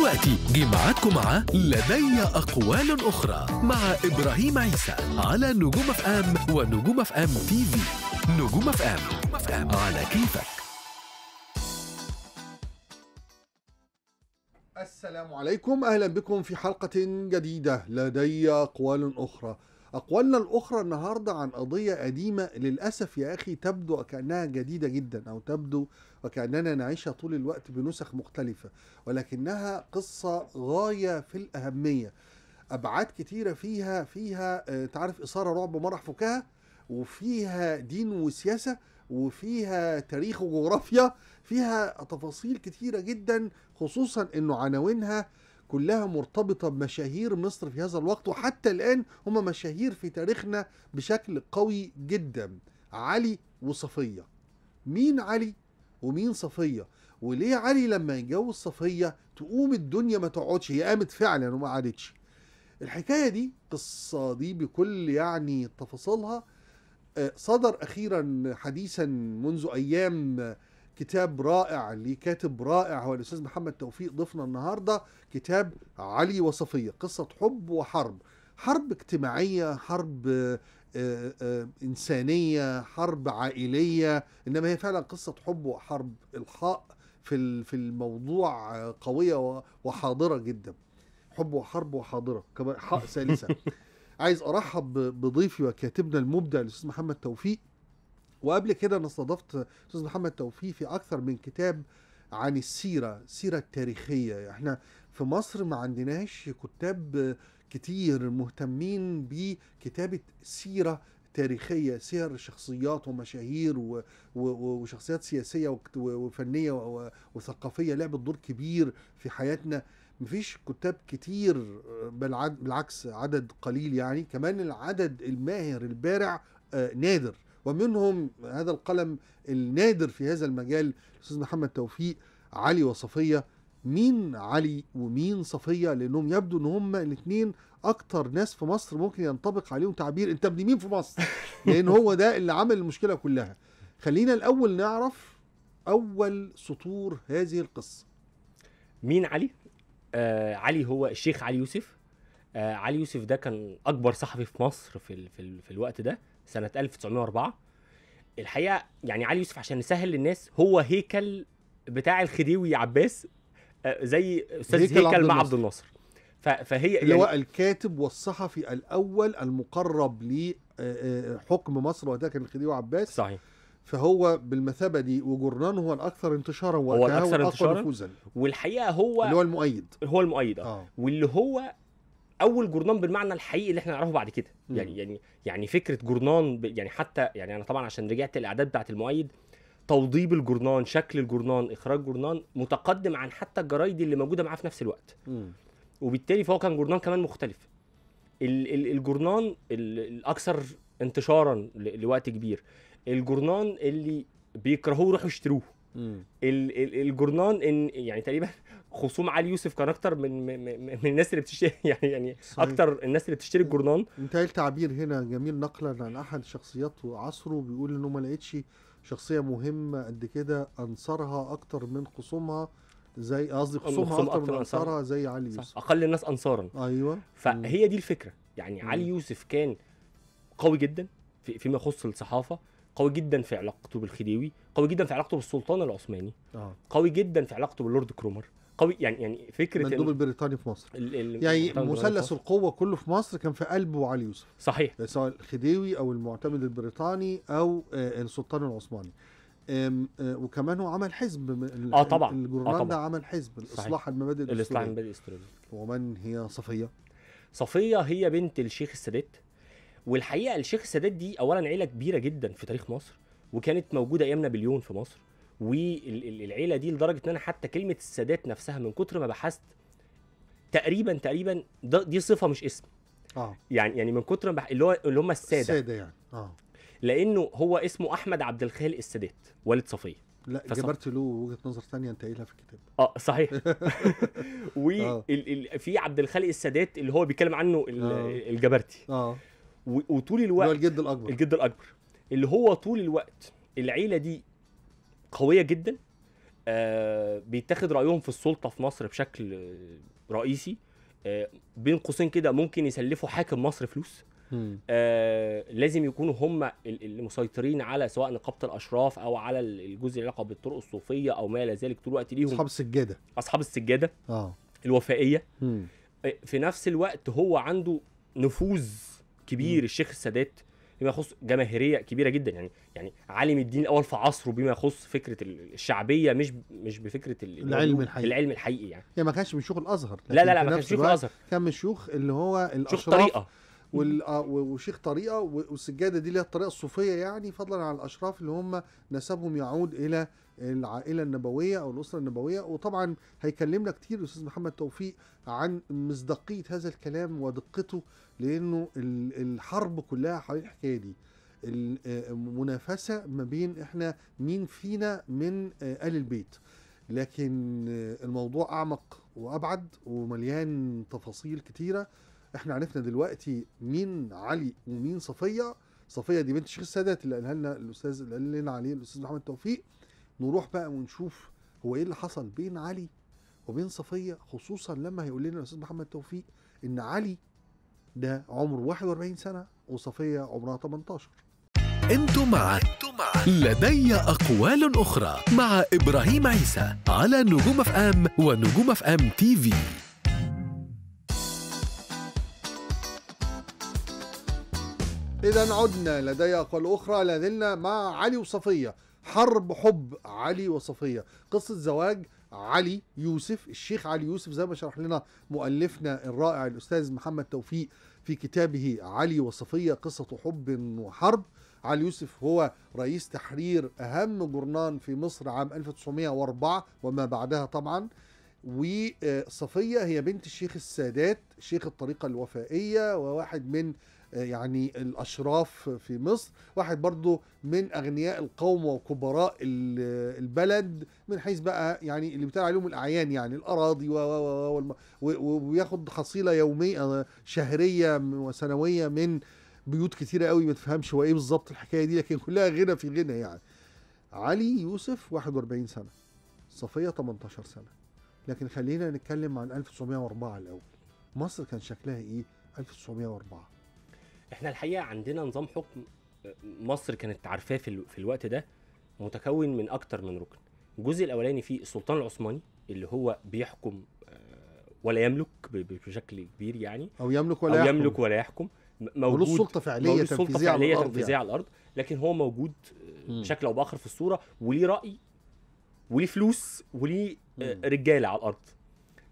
دلوقتي جي معاكم مع لدي أقوال أخرى مع إبراهيم عيسى على نجوم اف ام ونجوم اف ام تي في نجوم اف ام على كيفك السلام عليكم أهلا بكم في حلقة جديدة لدي أقوال أخرى أقوالنا الأخرى النهاردة عن قضية قديمة للأسف يا أخي تبدو كأنها جديدة جدا أو تبدو وكأننا نعيشها طول الوقت بنسخ مختلفة ولكنها قصة غاية في الأهمية أبعاد كتيرة فيها فيها آه، تعرف إثارة رعب مرح فكاهة وفيها دين وسياسة وفيها تاريخ وجغرافيا فيها تفاصيل كتيرة جدا خصوصا انه عناوينها كلها مرتبطة بمشاهير مصر في هذا الوقت وحتى الآن هم مشاهير في تاريخنا بشكل قوي جدا علي وصفية مين علي ومين صفيه وليه علي لما يتجوز صفيه تقوم الدنيا ما تقعدش هي قامت فعلا وما قعدتش الحكايه دي القصه دي بكل يعني تفاصيلها آه، صدر اخيرا حديثا منذ ايام كتاب رائع لكاتب رائع هو الاستاذ محمد توفيق ضيفنا النهارده كتاب علي وصفيه قصه حب وحرب حرب اجتماعيه حرب آه، آه، انسانيه حرب عائليه انما هي فعلا قصه حب وحرب الحاء في في الموضوع قويه وحاضره جدا حب وحرب وحاضره حاء ثالثه عايز ارحب بضيفي وكاتبنا المبدع الاستاذ محمد توفيق وقبل كده انا استضفت الاستاذ محمد توفيق في اكثر من كتاب عن السيره السيره التاريخيه احنا في مصر ما عندناش كتاب كتير مهتمين بكتابة سيرة تاريخية سير شخصيات ومشاهير وشخصيات سياسية وفنية وثقافية لعبت دور كبير في حياتنا مفيش كتاب كتير بالعكس عدد قليل يعني كمان العدد الماهر البارع آه، نادر ومنهم هذا القلم النادر في هذا المجال الاستاذ محمد توفيق علي وصفيه مين علي ومين صفية لأنهم يبدو إن هما الاتنين أكتر ناس في مصر ممكن ينطبق عليهم تعبير أنت ابن مين في مصر؟ لأن هو ده اللي عمل المشكلة كلها. خلينا الأول نعرف أول سطور هذه القصة. مين علي؟ آه علي هو الشيخ علي يوسف. آه علي يوسف ده كان أكبر صحفي في مصر في الـ في, الـ في الوقت ده سنة 1904. الحقيقة يعني علي يوسف عشان نسهل للناس هو هيكل بتاع الخديوي عباس آه، زي استاذ هيكل مع عبد الناصر فهي اللي هو يعني الكاتب والصحفي الاول المقرب لحكم آه، آه، مصر وقتها كان الخديوي عباس صحيح فهو بالمثابه دي وجورنان هو الاكثر انتشارا هو الاكثر انتشارا نفوذا والحقيقه هو اللي هو المؤيد هو المؤيد اه واللي هو اول جورنان بالمعنى الحقيقي اللي احنا نعرفه بعد كده يعني يعني يعني فكره جورنان يعني حتى يعني انا طبعا عشان رجعت الاعداد بتاعت المؤيد توضيب الجورنان شكل الجورنان اخراج جورنان متقدم عن حتى الجرايد اللي موجوده معاه في نفس الوقت وبالتالي فهو كان جورنان كمان مختلف الجورنان الاكثر انتشارا لوقت كبير الجورنان اللي بيكرهوه يروحوا يشتروه الجورنان ان يعني تقريبا خصوم علي يوسف كان اكتر من من الناس اللي بتشتري يعني يعني اكتر الناس اللي بتشتري الجورنان انتهى التعبير هنا جميل نقلا عن احد شخصيات عصره بيقول انه ما لقيتش شخصيه مهمه قد كده انصارها اكتر من خصومها زي قصدي خصومها اكتر, أكتر من انصارها زي علي يوسف اقل الناس انصارا ايوه فهي دي الفكره يعني م. علي يوسف كان قوي جدا في فيما يخص الصحافه قوي جدا في علاقته بالخديوي قوي جدا في علاقته بالسلطان العثماني آه. قوي جدا في علاقته باللورد كرومر قوي يعني يعني فكره المندوب البريطاني في مصر ال ال يعني مثلث القوه كله في مصر كان في قلبه علي يوسف صحيح سواء الخديوي او المعتمد البريطاني او السلطان آه، العثماني آه، وكمان هو عمل حزب اه طبعا الجورنال آه ده عمل حزب الاصلاح المبادئ الدستوريه الاصلاح المبادئ الدستوريه ومن هي صفيه؟ صفيه هي بنت الشيخ السادات والحقيقه الشيخ السادات دي اولا عيله كبيره جدا في تاريخ مصر وكانت موجوده ايام نابليون في مصر والعيله دي لدرجه ان انا حتى كلمه السادات نفسها من كتر ما بحثت تقريبا تقريبا دي صفه مش اسم اه يعني يعني من كتر ما بح... اللي هو اللي هم الساده الساده يعني اه لانه هو اسمه احمد عبد الخالق السادات والد صفيه لا فصح... جبرت له وجهه نظر ثانيه انت قايلها في الكتاب اه صحيح وفي آه. ال... ال... في عبد الخالق السادات اللي هو بيتكلم عنه ال... آه. الجبرتي اه و... وطول الوقت اللي هو الجد الاكبر الجد الاكبر اللي هو طول الوقت العيله دي قويه جدا آه، بيتاخد رايهم في السلطه في مصر بشكل رئيسي آه، بين قوسين كده ممكن يسلفوا حاكم مصر فلوس آه لازم يكونوا هم المسيطرين على سواء نقابه الاشراف او على الجزء اللي علاقه بالطرق الصوفيه او ما الى ذلك طول الوقت ليهم اصحاب السجاده اصحاب السجاده اه الوفائيه مم. آه، في نفس الوقت هو عنده نفوذ كبير مم. الشيخ السادات بما يخص جماهيريه كبيره جدا يعني يعني عالم الدين الاول في عصره بما يخص فكره الشعبيه مش مش بفكره العلم الحقيقي العلم الحقيقي يعني يعني ما كانش من شيوخ الازهر لا لا لا ما كانش شيوخ الازهر كان من الشيوخ اللي هو الاشراف شيوخ طريقه آه، وشيخ طريقه والسجاده دي اللي هي الطريقه الصوفيه يعني فضلا عن الاشراف اللي هم نسبهم يعود الى العائله النبويه او الاسره النبويه وطبعا هيكلمنا كتير الاستاذ محمد توفيق عن مصداقيه هذا الكلام ودقته لانه الحرب كلها حوالين الحكايه دي المنافسه ما بين احنا مين فينا من آه، ال البيت لكن آه، الموضوع اعمق وابعد ومليان تفاصيل كتيره احنا عرفنا دلوقتي مين علي ومين صفيه صفيه دي بنت شيخ السادات اللي قالها لنا الاستاذ اللي قال لنا عليه الاستاذ محمد توفيق نروح بقى ونشوف هو ايه اللي حصل بين علي وبين صفيه خصوصا لما هيقول لنا الاستاذ محمد توفيق ان علي ده عمره 41 سنه وصفيه عمرها 18 انتم مع انتم مع لدي اقوال اخرى مع ابراهيم عيسى على نجوم اف ام ونجوم اف ام تي في إذا عدنا لدي أقوال أخرى لازلنا مع علي وصفية حرب حب علي وصفية قصة زواج علي يوسف الشيخ علي يوسف زي ما شرح لنا مؤلفنا الرائع الأستاذ محمد توفيق في كتابه علي وصفية قصة حب وحرب علي يوسف هو رئيس تحرير أهم جرنان في مصر عام 1904 وما بعدها طبعا وصفية هي بنت الشيخ السادات شيخ الطريقة الوفائية وواحد من يعني الأشراف في مصر واحد برضو من أغنياء القوم وكبراء البلد من حيث بقى يعني اللي بتاع عليهم الأعيان يعني الأراضي و وياخد حصيلة يومية آه، شهرية وسنوية من بيوت كتيرة قوي ما تفهمش هو ايه بالظبط الحكاية دي لكن كلها غنى في غنى يعني علي يوسف 41 سنة صفية 18 سنة لكن خلينا نتكلم عن 1904 الأول مصر كان شكلها إيه 1904 احنا الحقيقه عندنا نظام حكم مصر كانت عارفاه في, في الوقت ده متكون من اكتر من ركن الجزء الاولاني فيه السلطان العثماني اللي هو بيحكم آه، ولا يملك بشكل كبير يعني او يملك ولا أو يحكم. يملك ولا يحكم موجود سلطه فعليه تنفيذيه فعلية على الارض تنفيذية يعني. على الارض لكن هو موجود آه، بشكل او باخر في الصوره وليه راي وليه فلوس وليه آه، رجاله على الارض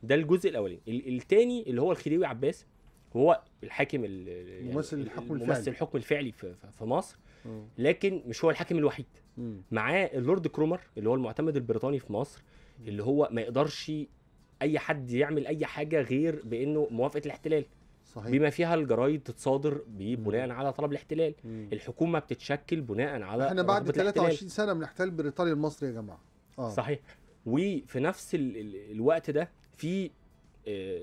ده الجزء الاولاني الثاني اللي هو الخديوي عباس هو الحاكم يعني الممثل الحكم الفعلي ممثل الحكم الفعلي في, في مصر لكن مش هو الحاكم الوحيد معاه اللورد كرومر اللي هو المعتمد البريطاني في مصر اللي هو ما يقدرش اي حد يعمل اي حاجه غير بانه موافقه الاحتلال صحيح. بما فيها الجرايد تتصادر بناء على طلب الاحتلال مم. الحكومه بتتشكل بناء على احنا بعد 23 سنه من احتلال بريطانيا المصري يا جماعه آه. صحيح وفي نفس الوقت ده في آه،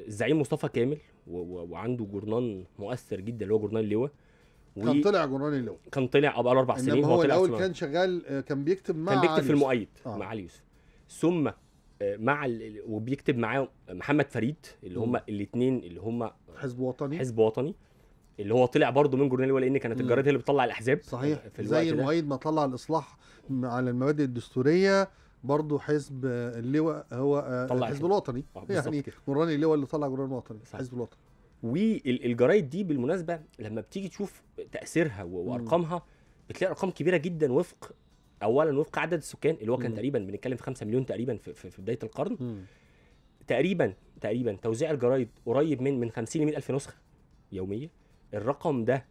الزعيم مصطفى كامل وعنده جورنان مؤثر جدا اللي هو جورنان اللواء كان طلع جورنان اللواء كان طلع بقى له اربع سنين هو, طلع الاول كان شغال آه، كان بيكتب مع كان بيكتب في المؤيد آه. مع علي يوسف ثم آه، مع وبيكتب معاه محمد فريد اللي هم الاثنين اللي هم حزب وطني حزب وطني اللي هو طلع برضه من جورنال لان كانت الجرايد هي اللي بتطلع الاحزاب صحيح في الوقت زي المؤيد ما طلع الاصلاح على المبادئ الدستوريه برضه حزب اللواء هو آه، طلع الحزب الوطني آه، يعني نوراني اللواء اللي طلع جران الوطني الحزب الوطني والجرايد دي بالمناسبه لما بتيجي تشوف تاثيرها وارقامها بتلاقي ارقام كبيره جدا وفق اولا وفق عدد السكان اللي هو كان تقريبا بنتكلم في 5 مليون تقريبا في, في, في بدايه القرن م. تقريبا تقريبا توزيع الجرايد قريب من من 50 ل 100 الف نسخه يوميه الرقم ده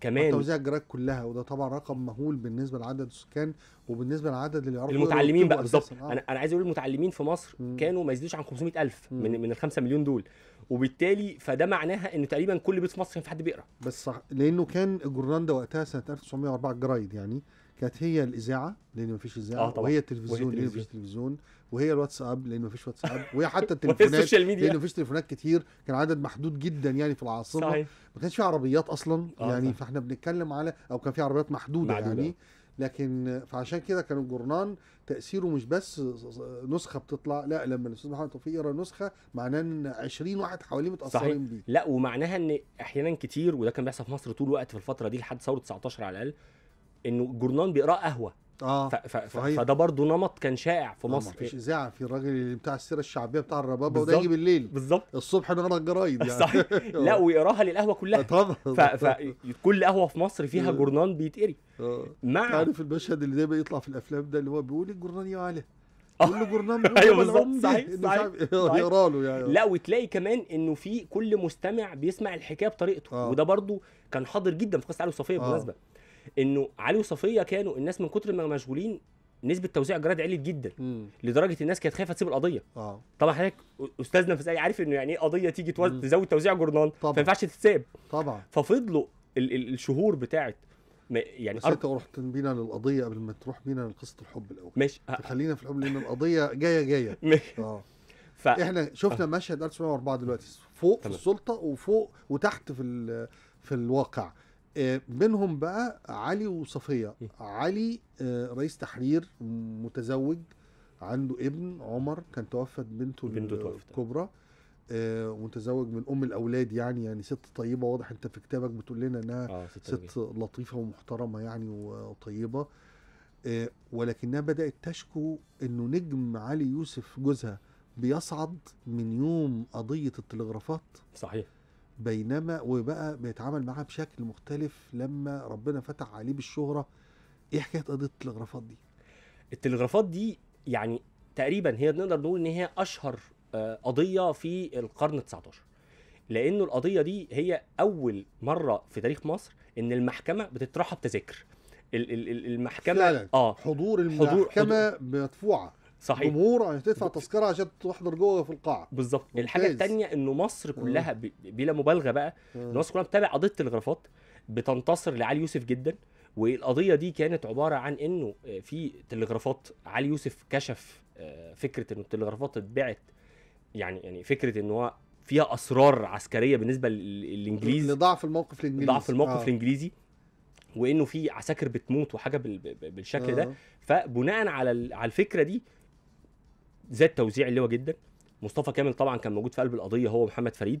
كمان توزيع الجرايد كلها وده طبعا رقم مهول بالنسبه لعدد السكان وبالنسبه لعدد اللي يعرفوا المتعلمين بقى بالظبط آه. انا انا عايز اقول المتعلمين في مصر م. كانوا ما يزيدوش عن 500000 من من ال 5 مليون دول وبالتالي فده معناها ان تقريبا كل بيت في مصر كان في حد بيقرا بس صح لانه كان الجورنال ده وقتها سنه 1904 الجرايد يعني كانت هي الاذاعه لان مفيش اذاعه آه وهي التلفزيون لان مفيش تلفزيون وهي الواتساب لان مفيش واتساب وهي حتى التليفونات لان مفيش تليفونات كتير كان عدد محدود جدا يعني في العاصمه صحيح. ما كانش في عربيات اصلا آه يعني صح. فاحنا بنتكلم على او كان في عربيات محدوده, معدودة. يعني لكن فعشان كده كان الجورنان تاثيره مش بس نسخه بتطلع لا لما الاستاذ محمد توفيق يقرا نسخه معناه ان 20 واحد حواليه متاثرين بيه لا ومعناها ان احيانا كتير وده كان بيحصل في مصر طول الوقت في الفتره دي لحد ثوره 19 على الاقل انه الجورنان بيقراه قهوه اه ف... ف... فده برضه نمط كان شائع في آه، مصر مفيش اذاعه في الراجل اللي بتاع السيره الشعبيه بتاع الربابه وده يجي بالليل بالظبط الصبح نقرا الجرايد يعني صحيح لا ويقراها للقهوه كلها آه، طبعا ف... فكل قهوه في مصر فيها آه. جورنان بيتقري مع عارف المشهد اللي دايما يطلع في الافلام ده اللي هو بيقول الجورنان يا علي كل جورنان ايوه بالظبط صحيح صحيح يقرا له يعني لا وتلاقي كمان انه في كل مستمع بيسمع الحكايه بطريقته وده برضه كان حاضر جدا في قصه علي وصفيه بالمناسبه انه علي وصفيه كانوا الناس من كتر ما مشغولين نسبه توزيع الجرايد علت جدا مم. لدرجه الناس كانت خايفه تسيب القضيه اه طبعا حضرتك استاذنا في يعني عارف انه يعني ايه قضيه تيجي توز... تزود توزيع جورنال ما ينفعش تتساب طبعا ففضلوا ال- ال- الشهور بتاعت يعني بس انت رحت بينا للقضيه قبل ما تروح بينا لقصه الحب الاول ماشي خلينا في الحب لان القضيه جايه جايه اه ف... احنا شفنا آه. مشهد 1904 دلوقتي فوق طبعا. في السلطه وفوق وتحت في في الواقع آه، منهم بقى علي وصفيه إيه. علي آه، رئيس تحرير متزوج عنده ابن عمر كان توفت بنته بنته توفت الكبرى آه، متزوج من ام الاولاد يعني يعني ست طيبه واضح انت في كتابك بتقول لنا انها آه ست, ست لطيفه ومحترمه يعني وطيبه ولكنها بدات تشكو انه نجم علي يوسف جوزها بيصعد من يوم قضيه التلغرافات صحيح بينما وبقى بيتعامل معاها بشكل مختلف لما ربنا فتح عليه بالشهره ايه حكايه قضيه التلغرافات دي التلغرافات دي يعني تقريبا هي نقدر نقول ان هي اشهر آه، قضيه في القرن ال19 لانه القضيه دي هي اول مره في تاريخ مصر ان المحكمه بتطرحها بتذاكر المحكمه فعلا. اه حضور المحكمه حضور مدفوعه صحيح جمهور عشان تدفع تذكره عشان تحضر جوه في القاعه بالظبط الحاجه الثانيه انه مصر كلها ب... بلا مبالغه بقى ان مصر كلها بتتابع قضيه التلغرافات بتنتصر لعلي يوسف جدا والقضيه دي كانت عباره عن انه آه، في تلغرافات علي يوسف كشف آه، فكره انه التلغرافات اتبعت يعني يعني فكره ان هو فيها اسرار عسكريه بالنسبه للانجليز لضعف الموقف الانجليزي ضعف الموقف آه. الانجليزي وانه في عساكر بتموت وحاجه بالشكل آه. ده فبناء على على الفكره دي زاد توزيع اللواء جدا مصطفى كامل طبعا كان موجود في قلب القضيه هو محمد فريد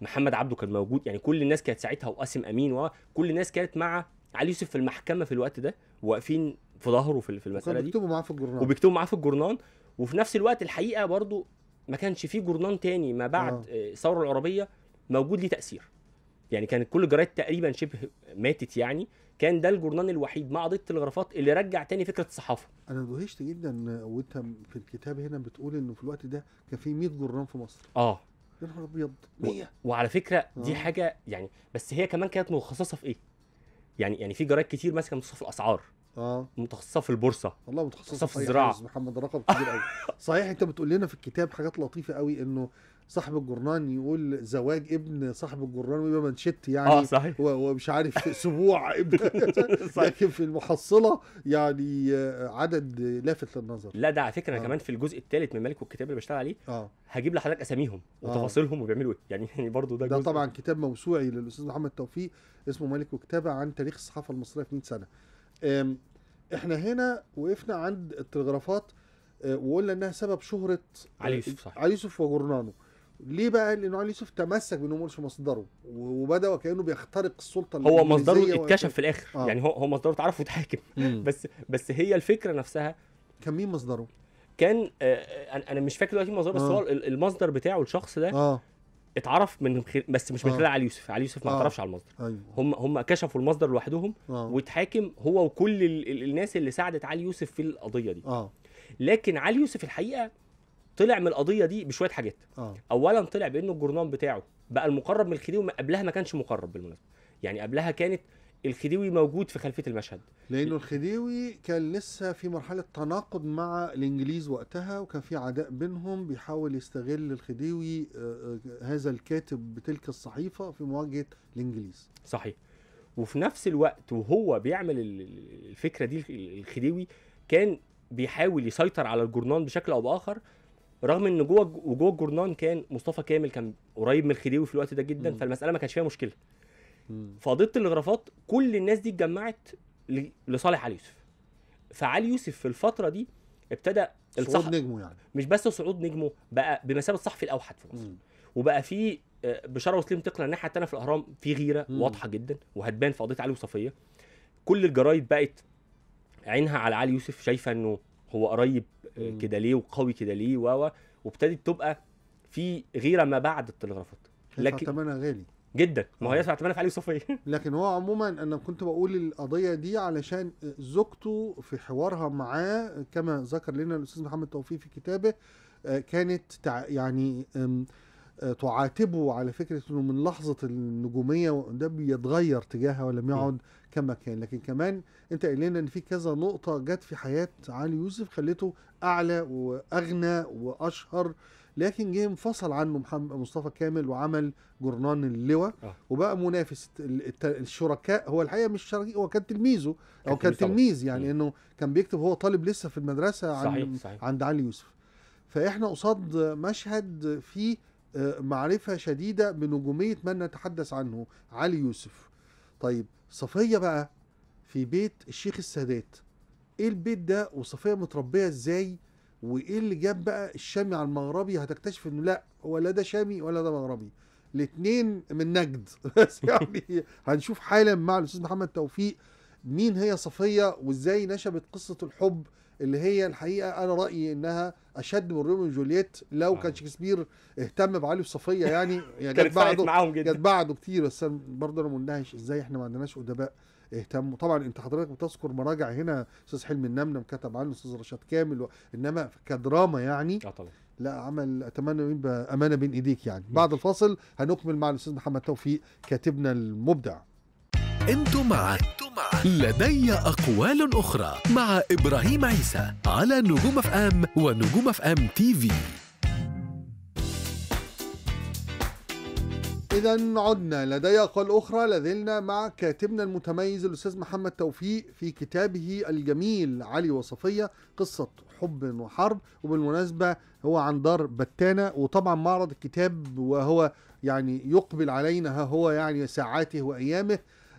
محمد عبده كان موجود يعني كل الناس كانت ساعتها وقاسم امين وكل الناس كانت مع علي يوسف في المحكمه في الوقت ده واقفين في ظهره في المساله دي بيكتبوا معاه في الجرنان وبيكتبوا معاه في الجرنان وفي نفس الوقت الحقيقه برضو ما كانش فيه جرنان تاني ما بعد آه. آه، الثوره العربيه موجود ليه تاثير يعني كانت كل الجرايد تقريبا شبه ماتت يعني كان ده الجورنان الوحيد مع ضد التلغرافات اللي رجع تاني فكره الصحافه انا ادهشت جدا وانت في الكتاب هنا بتقول انه في الوقت ده كان في 100 جورنان في مصر اه يا نهار ابيض 100 وعلى فكره دي آه. حاجه يعني بس هي كمان كانت متخصصه في ايه يعني يعني في جرايد كتير مثلا متخصصه في الاسعار اه متخصصه في البورصه والله متخصصه في الزراعه محمد رقم كبير قوي صحيح انت بتقول لنا في الكتاب حاجات لطيفه قوي انه صاحب الجرنان يقول زواج ابن صاحب الجرنان ويبقى منشت يعني اه صحيح ومش عارف اسبوع ابن لكن في المحصله يعني آه، عدد لافت للنظر لا ده على فكره آه. كمان في الجزء الثالث من ملك والكتاب اللي بشتغل عليه آه. هجيب لحضرتك اساميهم آه. وتفاصيلهم وبيعملوا ايه يعني برضه ده, ده طبعا كتاب موسوعي للاستاذ محمد توفيق اسمه ملك وكتابه عن تاريخ الصحافه المصريه في 100 سنه احنا هنا وقفنا عند التلغرافات آه، وقلنا انها سبب شهره علي يوسف صحيح. علي يوسف وجرنانه ليه بقى؟ لان علي يوسف تمسك بانه مش مصدره وبدا وكانه بيخترق السلطه هو مصدره اتكشف في الاخر آه. يعني هو هو مصدره اتعرف واتحاكم بس بس هي الفكره نفسها كان مين مصدره؟ كان آه, آه، انا مش فاكر دلوقتي مصدره بس آه. هو المصدر بتاعه الشخص ده آه. اتعرف من خل... بس مش من آه. خلال آه. علي يوسف علي يوسف ما آه. اعترفش آه. على المصدر أيوه. هم هم كشفوا المصدر لوحدهم آه. واتحاكم هو وكل ال... الناس اللي ساعدت علي يوسف في القضيه دي آه. لكن علي يوسف الحقيقه طلع من القضيه دي بشويه حاجات آه. اولا طلع بانه الجورنان بتاعه بقى المقرب من الخديوي قبلها ما كانش مقرب بالمناسبه يعني قبلها كانت الخديوي موجود في خلفيه المشهد لانه الخديوي كان لسه في مرحله تناقض مع الانجليز وقتها وكان في عداء بينهم بيحاول يستغل الخديوي آه، آه، هذا الكاتب بتلك الصحيفه في مواجهه الانجليز صحيح وفي نفس الوقت وهو بيعمل الفكره دي الخديوي كان بيحاول يسيطر على الجورنان بشكل او باخر رغم ان جوه وجوه الجورنان كان مصطفى كامل كان قريب من الخديوي في الوقت ده جدا مم. فالمساله ما كانش فيها مشكله فقضيه الاغرافات كل الناس دي اتجمعت لصالح علي يوسف فعلي يوسف في الفتره دي ابتدى الصح... صعود نجمه يعني مش بس صعود نجمه بقى بمثابه الصحفي الاوحد في مصر مم. وبقى في آه، بشاره وسليم تقنع الناحيه الثانيه في الاهرام في غيره مم. واضحه جدا وهتبان في قضيه علي وصفيه كل الجرايد بقت عينها على علي يوسف شايفه انه هو قريب كده ليه وقوي كده ليه و وابتدت تبقى في غيره ما بعد التلغرافات لكن ثمنها غالي جدا ما هو يدفع آه. ثمنها في علي لكن هو عموما انا كنت بقول القضيه دي علشان زوجته في حوارها معاه كما ذكر لنا الاستاذ محمد توفيق في كتابه آه، كانت يعني آه، تعاتبه على فكره انه من لحظه النجوميه ده بيتغير تجاهها ولم يعد كما كان لكن كمان انت قايل لنا ان في كذا نقطه جت في حياه علي يوسف خلته اعلى واغنى واشهر لكن جه انفصل عنه محمد مصطفى كامل وعمل جرنان اللواء آه. وبقى منافس الشركاء هو الحقيقه مش شركاء هو كان تلميذه او كان تلميذ يعني انه كان بيكتب هو طالب لسه في المدرسه عن صحيح صحيح. عند علي يوسف فاحنا قصاد مشهد فيه آه، معرفة شديدة بنجومية من نتحدث عنه علي يوسف طيب صفية بقى في بيت الشيخ السادات ايه البيت ده وصفية متربية ازاي وايه اللي جاب بقى الشامي على المغربي هتكتشف انه لا هو لا ده شامي ولا ده مغربي الاثنين من نجد بس يعني هنشوف حالا مع الاستاذ محمد توفيق مين هي صفية وازاي نشبت قصة الحب اللي هي الحقيقه انا رايي انها اشد من روميو جولييت لو آه. كان شكسبير اهتم بعلي وصفيه يعني يعني كانت بعده معاهم جدا كانت بعده كتير بس انا برضه انا مندهش ازاي احنا ما عندناش ادباء اهتموا طبعا انت حضرتك بتذكر مراجع هنا استاذ حلم النمنم كتب عنه استاذ رشاد كامل و... انما كدراما يعني اه طبعا لا عمل اتمنى يبقى امانه بين ايديك يعني بعد الفاصل هنكمل مع الاستاذ محمد توفيق كاتبنا المبدع انتم معك لدي أقوال أخرى مع إبراهيم عيسى على نجوم اف ام ونجوم اف ام تي في إذا عدنا لدي أقوال أخرى لازلنا مع كاتبنا المتميز الأستاذ محمد توفيق في كتابه الجميل علي وصفية قصة حب وحرب وبالمناسبة هو عن دار بتانة وطبعا معرض الكتاب وهو يعني يقبل علينا ها هو يعني ساعاته وأيامه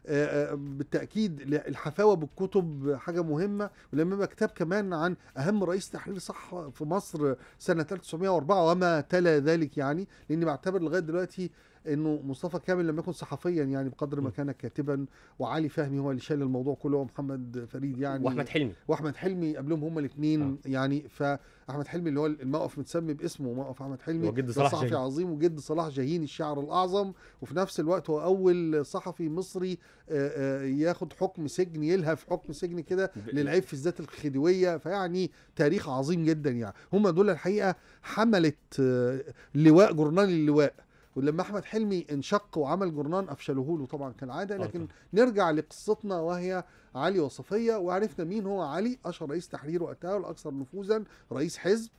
آه، آه، بالتاكيد الحفاوه بالكتب حاجه مهمه ولما كتاب كمان عن اهم رئيس تحرير صح في مصر سنه 1904 وما تلا ذلك يعني لاني بعتبر لغايه دلوقتي انه مصطفى كامل لم يكن صحفيا يعني بقدر ما كان كاتبا وعلي فهمي هو اللي شال الموضوع كله ومحمد فريد يعني واحمد حلمي واحمد حلمي قبلهم هم الاثنين آه. يعني فاحمد حلمي اللي هو الموقف متسمي باسمه موقف احمد حلمي وجد صلاح صحفي عظيم وجد صلاح جاهين الشاعر الاعظم وفي نفس الوقت هو اول صحفي مصري آه، آه، ياخد حكم سجن يلهف حكم سجن كده للعيب في الذات الخديويه فيعني تاريخ عظيم جدا يعني هم دول الحقيقه حملت آه، لواء جورنال اللواء ولما احمد حلمي انشق وعمل جرنان افشلوه له طبعا كالعاده آه، لكن نرجع لقصتنا وهي علي وصفيه وعرفنا مين هو علي اشهر رئيس تحرير وقتها والاكثر نفوذا رئيس حزب